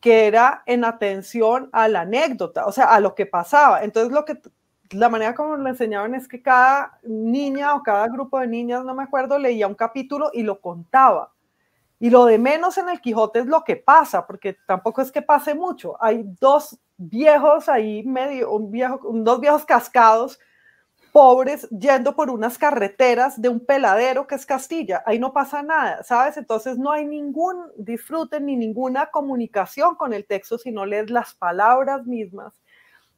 que era en atención a la anécdota, o sea, a lo que pasaba. Entonces, lo que la manera como lo enseñaban es que cada niña o cada grupo de niñas, no me acuerdo, leía un capítulo y lo contaba. Y lo de menos en el Quijote es lo que pasa, porque tampoco es que pase mucho. Hay dos viejos ahí, medio, un viejo, dos viejos cascados, pobres, yendo por unas carreteras de un peladero que es Castilla. Ahí no pasa nada, ¿sabes? Entonces no hay ningún disfrute ni ninguna comunicación con el texto si no lees las palabras mismas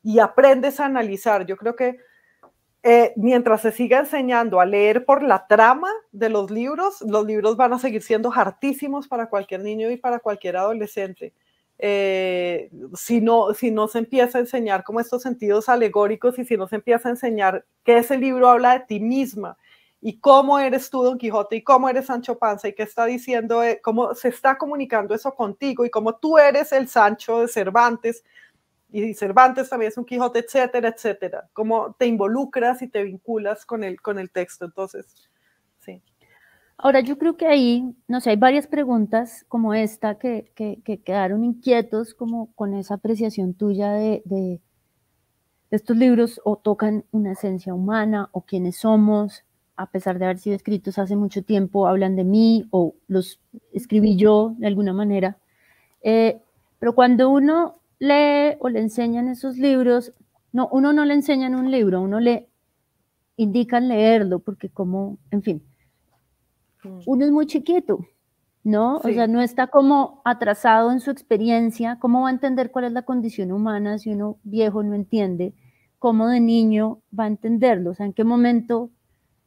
y aprendes a analizar. Yo creo que eh, mientras se siga enseñando a leer por la trama de los libros, los libros van a seguir siendo hartísimos para cualquier niño y para cualquier adolescente. Eh, si, no, si no se empieza a enseñar como estos sentidos alegóricos y si no se empieza a enseñar que ese libro habla de ti misma y cómo eres tú, Don Quijote, y cómo eres Sancho Panza, y qué está diciendo, eh, cómo se está comunicando eso contigo, y cómo tú eres el Sancho de Cervantes, y Cervantes también es un Quijote, etcétera, etcétera. Cómo te involucras y te vinculas con el, con el texto. Entonces, sí. Ahora yo creo que ahí, no sé, hay varias preguntas como esta que, que, quedaron inquietos como con esa apreciación tuya de, de estos libros o tocan una esencia humana o quiénes somos, a pesar de haber sido escritos hace mucho tiempo, hablan de mí o los escribí yo de alguna manera. Eh, pero cuando uno lee o le enseñan esos libros, no, uno no le enseña en un libro, uno le indican leerlo, porque como, en fin, mm. uno es muy chiquito, ¿no? O sea, no está como atrasado en su experiencia, ¿cómo va a entender cuál es la condición humana si uno viejo no entiende? ¿Cómo de niño va a entenderlo? O sea, ¿en qué momento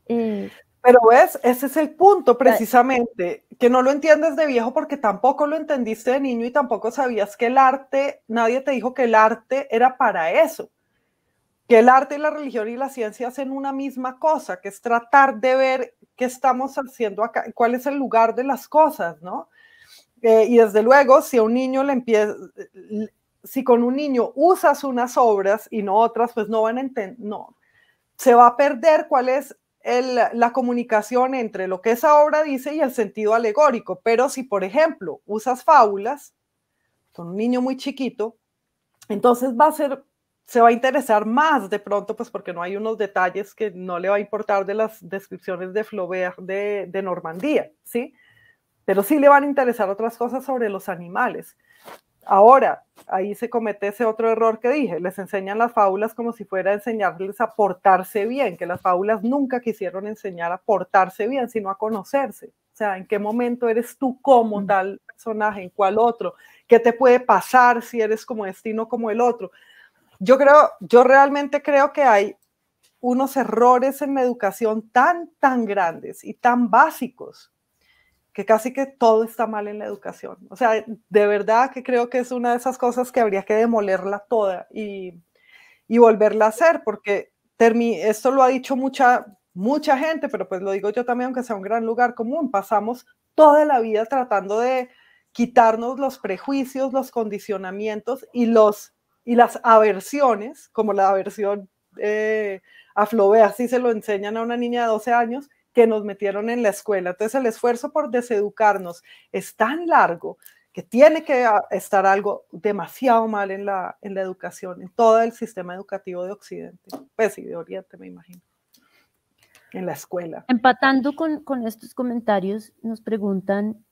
eh, pero ves, ese es el punto precisamente, que no lo entiendes de viejo porque tampoco lo entendiste de niño y tampoco sabías que el arte, nadie te dijo que el arte era para eso, que el arte y la religión y la ciencia hacen una misma cosa, que es tratar de ver qué estamos haciendo acá, cuál es el lugar de las cosas, ¿no? Eh, y desde luego, si a un niño le empieza, si con un niño usas unas obras y no otras, pues no van a entender, no, se va a perder cuál es la comunicación entre lo que esa obra dice y el sentido alegórico. Pero si, por ejemplo, usas fábulas con un niño muy chiquito, entonces va a ser, se va a interesar más de pronto, pues porque no hay unos detalles que no le va a importar de las descripciones de Flaubert de, de Normandía, ¿sí? Pero sí le van a interesar otras cosas sobre los animales. Ahora, ahí se comete ese otro error que dije, les enseñan las fábulas como si fuera a enseñarles a portarse bien, que las fábulas nunca quisieron enseñar a portarse bien, sino a conocerse. O sea, ¿en qué momento eres tú como mm. tal personaje, en cuál otro? ¿Qué te puede pasar si eres como este y no como el otro? Yo creo, yo realmente creo que hay unos errores en la educación tan, tan grandes y tan básicos que casi que todo está mal en la educación. O sea, de verdad que creo que es una de esas cosas que habría que demolerla toda y, volverla a hacer, porque esto lo ha dicho mucha, mucha gente, pero pues lo digo yo también, aunque sea un gran lugar común, pasamos toda la vida tratando de quitarnos los prejuicios, los condicionamientos y, los, y las aversiones, como la aversión eh, a Flaubert, así se lo enseñan a una niña de 12 años, que nos metieron en la escuela. Entonces el esfuerzo por deseducarnos es tan largo que tiene que ah, estar algo demasiado mal en la, en la educación, en todo el sistema educativo de Occidente, pues sí, de Oriente me imagino, en la escuela. Empatando con, con estos comentarios, nos preguntan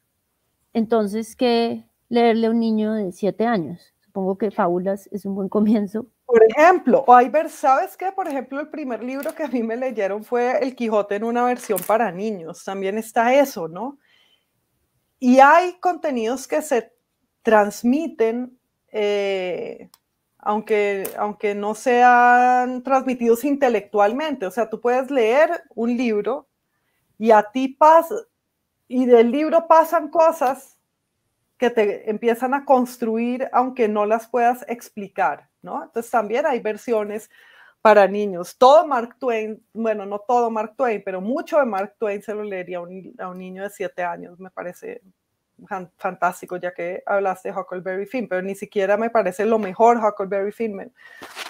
entonces qué leerle a un niño de siete años. Supongo que Fábulas es un buen comienzo, por ejemplo, o hay ver, ¿sabes qué? Por ejemplo, el primer libro que a mí me leyeron fue El Quijote en una versión para niños. También está eso, ¿no? Y hay contenidos que se transmiten, eh, aunque, aunque no sean transmitidos intelectualmente. O sea, tú puedes leer un libro y a ti y del libro pasan cosas que te empiezan a construir aunque no las puedas explicar. Entonces también hay versiones para niños. Todo Mark Twain, bueno, no todo Mark Twain, pero mucho de Mark Twain se lo leería a un, niño de siete años, me parece fantástico, ya que hablaste de Huckleberry Finn, pero ni siquiera me parece lo mejor Huckleberry Finn,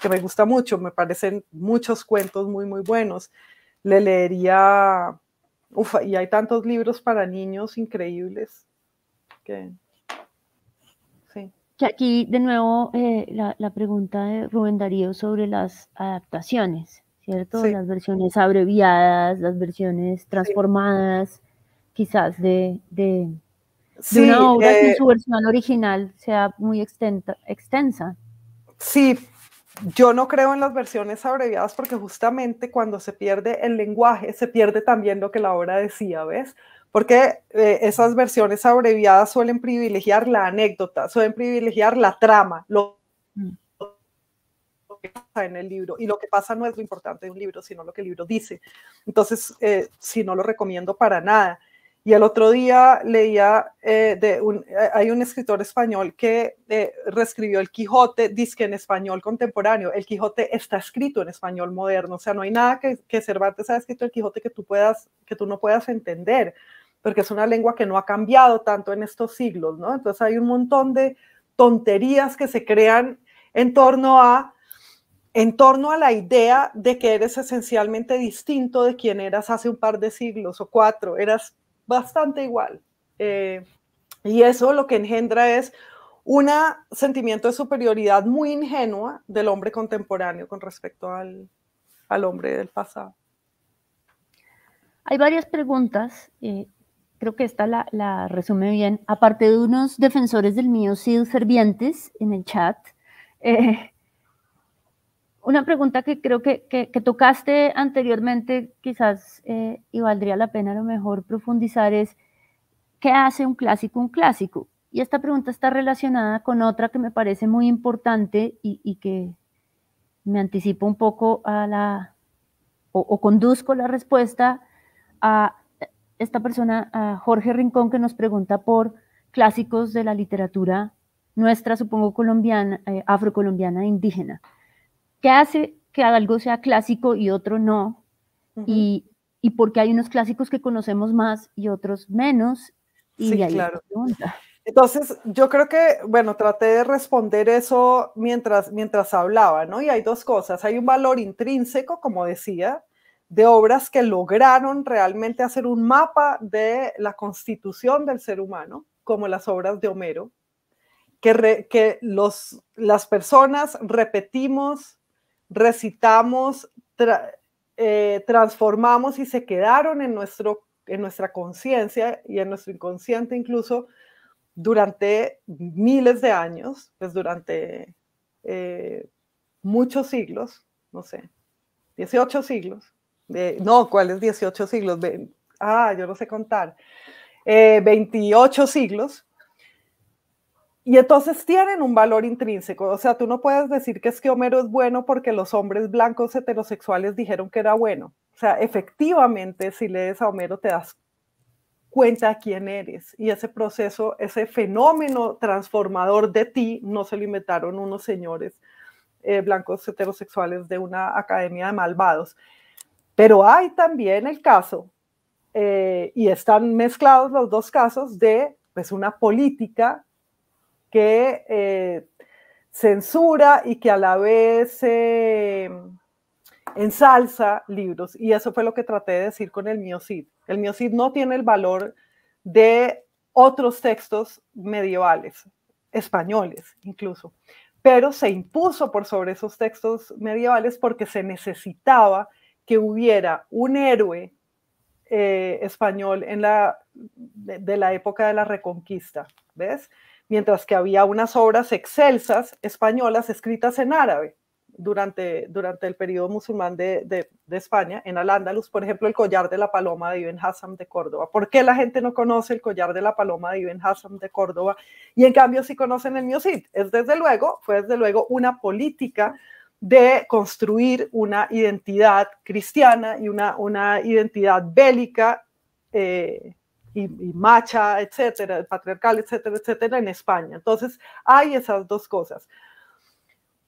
que me gusta mucho, me parecen muchos cuentos muy, muy buenos. Le leería, ufa, y hay tantos libros para niños increíbles que que aquí, de nuevo, eh, la, la, pregunta de Rubén Darío sobre las adaptaciones, ¿cierto? Las versiones abreviadas, las versiones transformadas, quizás de, de, una obra que en eh, su versión original sea muy extensa. Sí, yo no creo en las versiones abreviadas porque justamente cuando se pierde el lenguaje, se pierde también lo que la obra decía, ¿ves? porque eh, esas versiones abreviadas suelen privilegiar la anécdota, suelen privilegiar la trama, mm. lo que pasa en el libro. Y lo que pasa no es lo importante de un libro, sino lo que el libro dice. Entonces, eh, si no lo recomiendo para nada. Y el otro día leía, eh, de un, hay un escritor español que reescribió el Quijote, dice que en español contemporáneo. El Quijote está escrito en español moderno, o sea, no hay nada que, que Cervantes haya escrito el Quijote que tú, puedas, que tú no puedas entender porque es una lengua que no ha cambiado tanto en estos siglos, ¿no? Entonces hay un montón de tonterías que se crean en torno a en torno a la idea de que eres esencialmente distinto de quien eras hace un par de siglos o cuatro, eras bastante igual. Eh, y eso lo que engendra es un sentimiento de superioridad muy ingenua del hombre contemporáneo con respecto al, hombre del pasado. Hay varias preguntas. Eh, creo que esta la, resume bien, aparte de unos defensores del mío, Sid servientes en el chat, eh, una pregunta que creo que, que, tocaste anteriormente, quizás, eh, y valdría la pena a lo mejor profundizar, es, ¿qué hace un clásico un clásico? Y esta pregunta está relacionada con otra que me parece muy importante y, que me anticipo un poco a la, o conduzco la respuesta a esta persona, Jorge Rincón, que nos pregunta por clásicos de la literatura nuestra, supongo, colombiana, eh, afrocolombiana, indígena. ¿Qué hace que algo sea clásico y otro no? y, y por qué hay unos clásicos que conocemos más y otros menos. Y sí, claro. Entonces, yo creo que, bueno, traté de responder eso mientras, mientras hablaba, ¿no? Y hay dos cosas. Hay un valor intrínseco, como decía, de obras que lograron realmente hacer un mapa de la constitución del ser humano, como las obras de Homero, que, que los, las personas repetimos, recitamos, eh, transformamos y se quedaron en, nuestro, en nuestra conciencia y en nuestro inconsciente incluso durante miles de años, pues durante eh, muchos siglos, no sé, 18 siglos no, ¿cuáles 18 siglos? ah, yo no sé contar, 28 eh, siglos. Y entonces tienen un valor intrínseco, o sea, tú no puedes decir que es que Homero es bueno porque los hombres blancos heterosexuales dijeron que era bueno. O sea, efectivamente, si lees a Homero te das cuenta quién eres. Y ese proceso, ese fenómeno transformador de ti, no se lo inventaron unos señores eh, blancos heterosexuales de una academia de malvados. Pero hay también el caso, eh, y están mezclados los dos casos, de pues, una política que eh, censura y que a la vez eh, ensalza libros. Y eso fue lo que traté de decir con el miocid. El miocid no tiene el valor de otros textos medievales, españoles incluso, pero se impuso por sobre esos textos medievales porque se necesitaba que hubiera un héroe eh, español en la, de, la época de la Reconquista, ¿ves? Mientras que había unas obras excelsas españolas escritas en árabe durante, durante el periodo musulmán de, España, en Al-Ándalus, por ejemplo, el collar de la paloma de Ibn Hassan de Córdoba. ¿Por qué la gente no conoce el collar de la paloma de Ibn Hassan de Córdoba? Y en cambio sí conocen el Miocid. Es desde luego, fue desde luego una política de construir una identidad cristiana y una, una identidad bélica eh, y, macha, etcétera, patriarcal, etcétera, etcétera, en España. Entonces, hay esas dos cosas.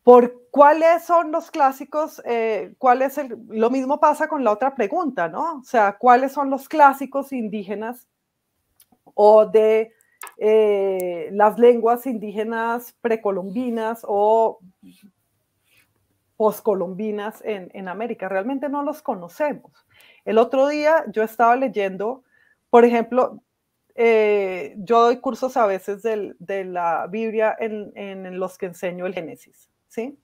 Por cuáles son los clásicos, eh, cuál es lo mismo pasa con la otra pregunta, ¿no? O sea, ¿cuáles son los clásicos indígenas o de eh, las lenguas indígenas precolombinas o poscolombinas en, en América. Realmente no los conocemos. El otro día yo estaba leyendo, por ejemplo, eh, yo doy cursos a veces de la Biblia en, los que enseño el Génesis, ¿sí?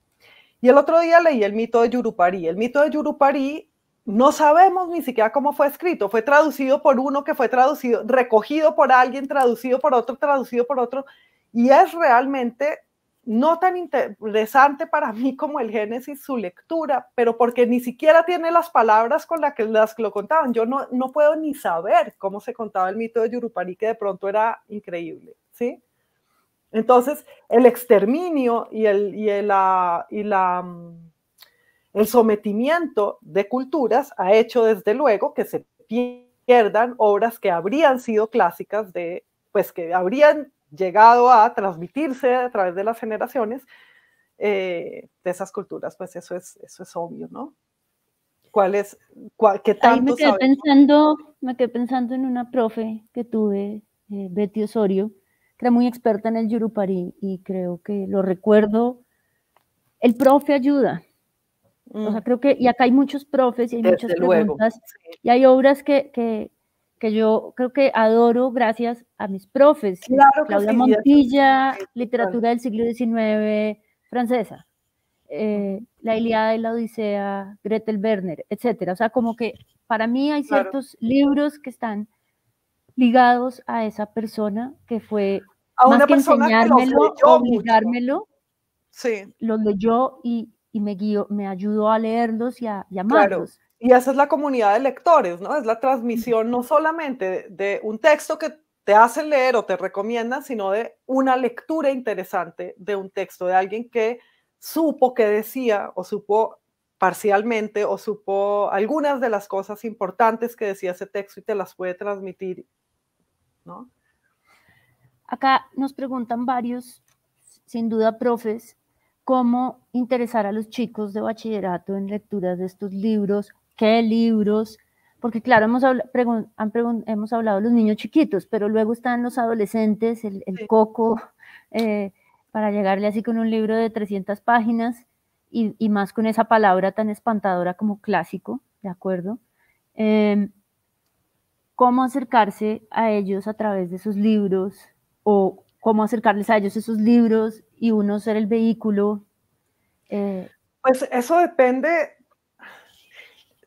Y el otro día leí el mito de Yurupari. El mito de Yurupari no sabemos ni siquiera cómo fue escrito. Fue traducido por uno que fue traducido, recogido por alguien, traducido por otro, traducido por otro. Y es realmente no tan interesante para mí como el Génesis su lectura, pero porque ni siquiera tiene las palabras con las que, las lo contaban. Yo no, puedo ni saber cómo se contaba el mito de Yurupari, que de pronto era increíble, ¿sí? Entonces, el exterminio y el, y ah, la, mm, el sometimiento de culturas ha hecho desde luego que se pierdan obras que habrían sido clásicas de, pues que habrían llegado a transmitirse a través de las generaciones eh, de esas culturas, pues eso es, eso es obvio, ¿no? ¿Cuál es, qué tanto Ahí me quedé, pensando, me quedé pensando en una profe que tuve, eh, Betty Osorio, que era muy experta en el Yurupari y creo que lo recuerdo, el profe ayuda. O sea, mm. creo que, y acá hay muchos profes y hay muchas preguntas y hay obras que, que, que yo creo que adoro gracias a mis profes, Claudia Montilla, literatura del siglo XIX francesa, eh, la Iliada y la Odisea, Gretel Werner, etcétera. O sea, como que para mí hay ciertos libros que están ligados a esa persona que fue a más que enseñármelo, obligármelo, sí. los leyó y, me me ayudó a leerlos y a, amarlos. Y esa es la comunidad de lectores, ¿no? Es la transmisión no solamente de un texto que te hacen leer o te recomiendan, sino de una lectura interesante de un texto, de alguien que supo qué decía o supo parcialmente o supo algunas de las cosas importantes que decía ese texto y te las puede transmitir, ¿no? Acá nos preguntan varios, sin duda, profes, cómo interesar a los chicos de bachillerato en lecturas de estos libros qué libros, porque claro, hemos, hablado, los niños chiquitos, pero luego están los adolescentes, el, coco, eh, para llegarle así con un libro de 300 páginas y, más con esa palabra tan espantadora como clásico, ¿de acuerdo? Em, ¿Cómo acercarse a ellos a través de sus libros o cómo acercarles a ellos esos libros y uno ser el vehículo? Eh? pues eso depende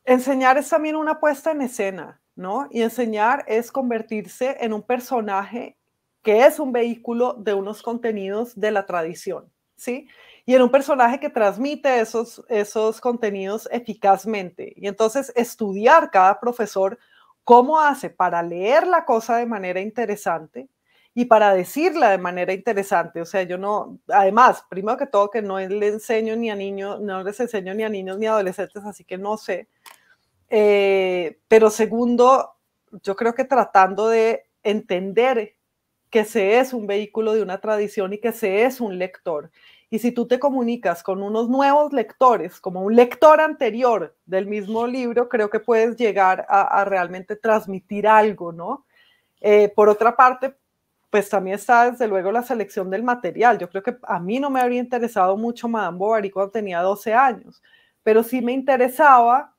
enseñar es también una puesta en escena, ¿no? Y enseñar es convertirse en un personaje que es un vehículo de unos contenidos de la tradición, ¿sí? Y en un personaje que transmite esos, esos contenidos eficazmente. Y entonces estudiar cada profesor cómo hace para leer la cosa de manera interesante, y para decirla de manera interesante. O sea, yo no, además, primero que todo, que no le enseño ni a niños, no les enseño ni a niños ni a adolescentes, así que no sé. Eh, pero segundo, yo creo que tratando de entender que se es un vehículo de una tradición y que se es un lector. Y si tú te comunicas con unos nuevos lectores, como un lector anterior del mismo libro, creo que puedes llegar a, realmente transmitir algo, ¿no? Eh, por otra parte, pues también está desde luego la selección del material. Yo creo que a mí no me habría interesado mucho Madame Bovary cuando tenía 12 años, pero sí me interesaba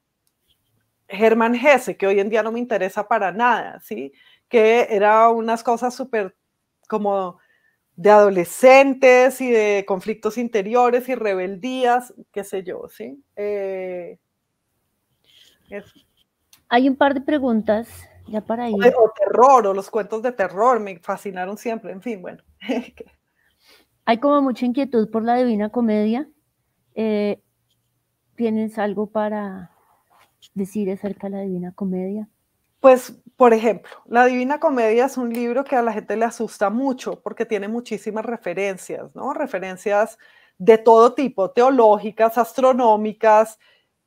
Germán Hesse, que hoy en día no me interesa para nada, ¿sí? Que era unas cosas súper como de adolescentes y de conflictos interiores y rebeldías, qué sé yo, ¿sí? Eh, Hay un par de preguntas o, terror, o los cuentos de terror, me fascinaron siempre, en fin, bueno. Hay como mucha inquietud por la Divina Comedia. Eh, ¿Tienes algo para decir acerca de la Divina Comedia? Pues, por ejemplo, La Divina Comedia es un libro que a la gente le asusta mucho porque tiene muchísimas referencias, ¿no? Referencias de todo tipo, teológicas, astronómicas,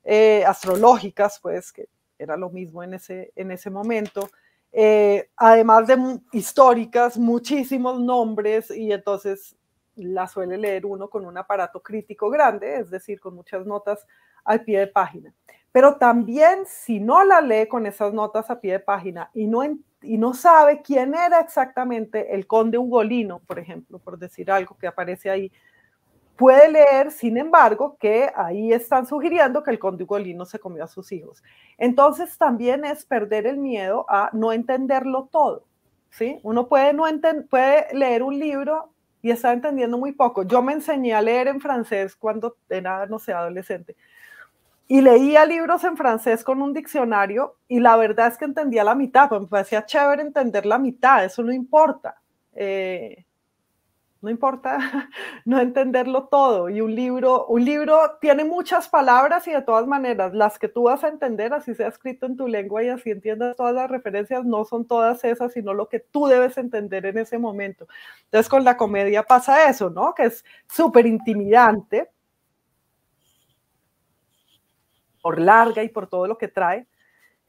eh, astrológicas, pues, que era lo mismo en ese, en ese momento. Eh, además de históricas, muchísimos nombres y entonces la suele leer uno con un aparato crítico grande, es decir, con muchas notas al pie de página. Pero también si no la lee con esas notas a pie de página y no, y no sabe quién era exactamente el conde ugolino, por ejemplo, por decir algo que aparece ahí, Puede leer, sin embargo, que ahí están sugiriendo que el lino se comió a sus hijos. Entonces también es perder el miedo a no entenderlo todo. ¿sí? Uno puede, no puede leer un libro y estar entendiendo muy poco. Yo me enseñé a leer en francés cuando era, no sé, adolescente. Y leía libros en francés con un diccionario y la verdad es que entendía la mitad, pues me parecía chévere entender la mitad, eso no importa. Eh, no importa no entenderlo todo. Y un libro, un libro tiene muchas palabras y de todas maneras, las que tú vas a entender, así sea escrito en tu lengua y así entiendas todas las referencias, no son todas esas, sino lo que tú debes entender en ese momento. Entonces con la comedia pasa eso, ¿no? Que es súper intimidante por larga y por todo lo que trae.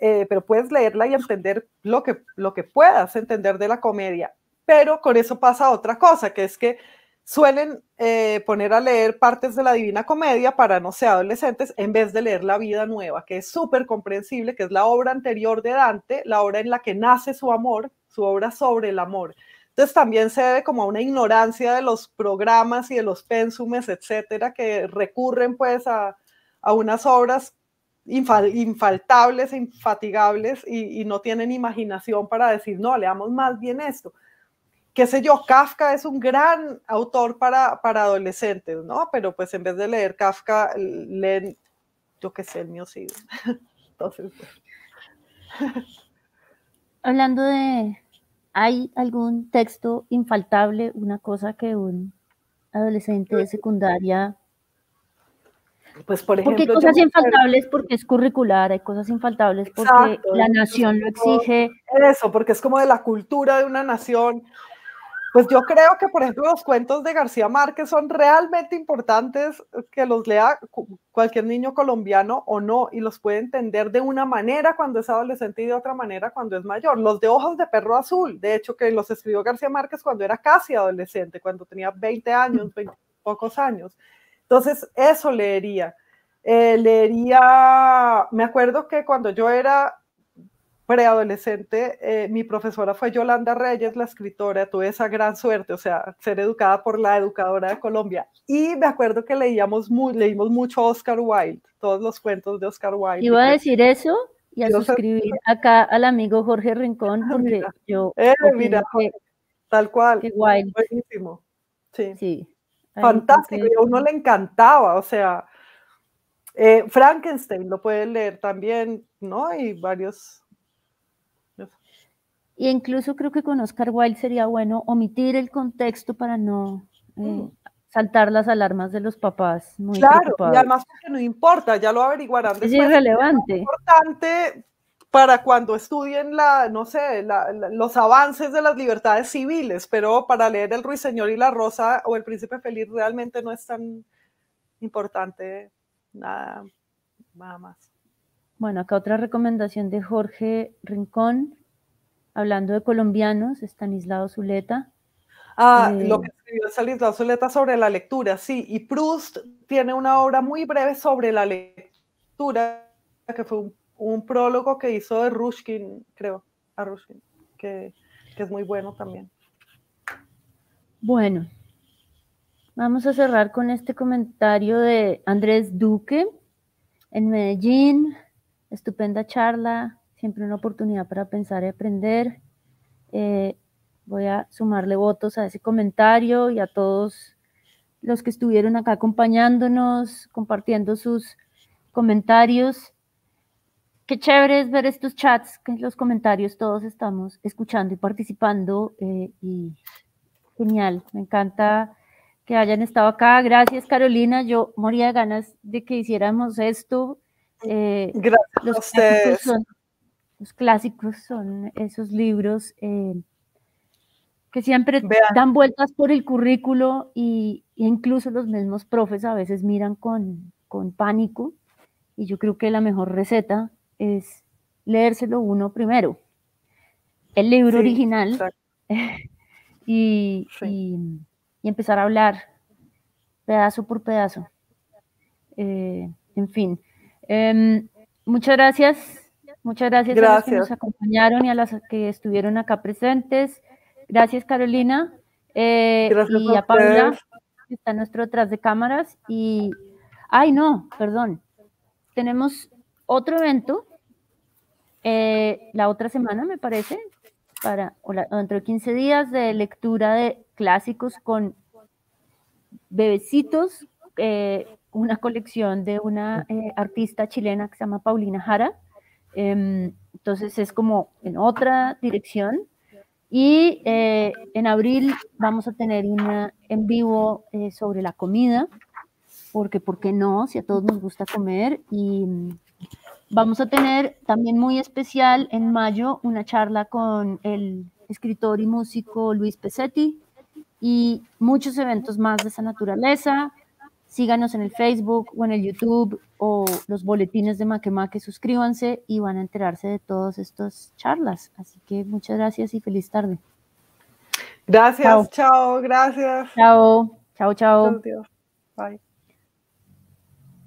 Eh, pero puedes leerla y entender lo que, lo que puedas entender de la comedia pero con eso pasa otra cosa, que es que suelen eh, poner a leer partes de la Divina Comedia para, no ser adolescentes, en vez de leer La Vida Nueva, que es súper comprensible, que es la obra anterior de Dante, la obra en la que nace su amor, su obra sobre el amor. Entonces también se ve como a una ignorancia de los programas y de los pénsumes, etcétera, que recurren pues a, unas obras infaltables, infatigables y no tienen imaginación para decir, no, leamos más bien esto qué sé yo, Kafka es un gran autor para, para adolescentes, ¿no? Pero pues en vez de leer Kafka, leen, yo qué sé, el mío sí. Entonces. Pues. Hablando de, ¿hay algún texto infaltable, una cosa que un adolescente de secundaria... Pues por ejemplo, porque hay cosas infaltables porque es curricular, hay cosas infaltables porque la nación lo exige. Eso, porque es como de la cultura de una nación pues yo creo que, por ejemplo, los cuentos de García Márquez son realmente importantes que los lea cualquier niño colombiano o no, y los puede entender de una manera cuando es adolescente y de otra manera cuando es mayor. Los de Ojos de Perro Azul, de hecho, que los escribió García Márquez cuando era casi adolescente, cuando tenía 20 años, 20 mm. pocos años. Entonces, eso leería. Eh, leería, me acuerdo que cuando yo era preadolescente, eh, mi profesora fue Yolanda Reyes, la escritora, tuve esa gran suerte, o sea, ser educada por la educadora de Colombia. Y me acuerdo que leíamos leímos mucho Oscar Wilde, todos los cuentos de Oscar Wilde. Iba a decir eso y a suscribir acá al amigo Jorge Rincón, porque yo... Eh, mira, tal cual, buenísimo. Sí. sí. Fantástico, a uno le encantaba, o sea... Eh, Frankenstein lo puede leer también, ¿no? Y varios y incluso creo que con Oscar Wilde sería bueno omitir el contexto para no eh, mm. saltar las alarmas de los papás. claro, y además porque no importa, ya lo averiguarán después. Es irrelevante. Es importante para cuando estudien la, no sé, los avances de las libertades civiles, pero para leer El Ruiseñor y la Rosa o El Príncipe Feliz realmente no es tan importante nada, nada más. Bueno, acá otra recomendación de Jorge Rincón hablando de colombianos, Estanislao Zuleta. Ah, eh, lo que escribió Estanislao Zuleta sobre la lectura, sí. Y Proust tiene una obra muy breve sobre la lectura, que fue un, prólogo que hizo de Ruskin, creo, a Ruskin, que, que es muy bueno también. Bueno, vamos a cerrar con este comentario de Andrés Duque en Medellín. Estupenda charla, siempre una oportunidad para pensar y aprender. Eh, voy a sumarle votos a ese comentario y a todos los que estuvieron acá acompañándonos, compartiendo sus comentarios. Qué chévere es ver estos chats, que los comentarios todos estamos escuchando y participando eh, y genial, me encanta que hayan estado acá. Gracias Carolina, yo moría de ganas de que hiciéramos esto. Eh, Gracias a ustedes. Los clásicos son esos libros eh, que siempre dan vueltas por el currículo y, e incluso los mismos profes a veces miran con, pánico y yo creo que la mejor receta es leérselo uno primero, el libro original, y, y, empezar a hablar pedazo por pedazo. Eh, en fin, em, muchas gracias Muchas gracias, a los que nos acompañaron y a las que estuvieron acá presentes. Gracias, Carolina. Eh, gracias y a, Paula, que está nuestro atrás de cámaras. Y, ay, no, perdón. Tenemos otro evento eh, la otra semana, me parece, para, dentro de 15 días de lectura de clásicos con bebecitos, eh, una colección de una artista chilena que se llama Paulina Jara. Em, entonces es como en otra dirección. Y eh, en abril vamos a tener una en vivo eh, sobre la comida, porque ¿por qué no? Si a todos nos gusta comer. Y mm, vamos a tener también muy especial en mayo una charla con el escritor y músico Luis Pesetti y muchos eventos más de esa naturaleza síganos en el Facebook o en el YouTube o los boletines de Maquemaque, suscríbanse y van a enterarse de todas estas charlas. Así que muchas gracias y feliz tarde. Gracias, chao, gracias. Chao, chao, chao. Bye.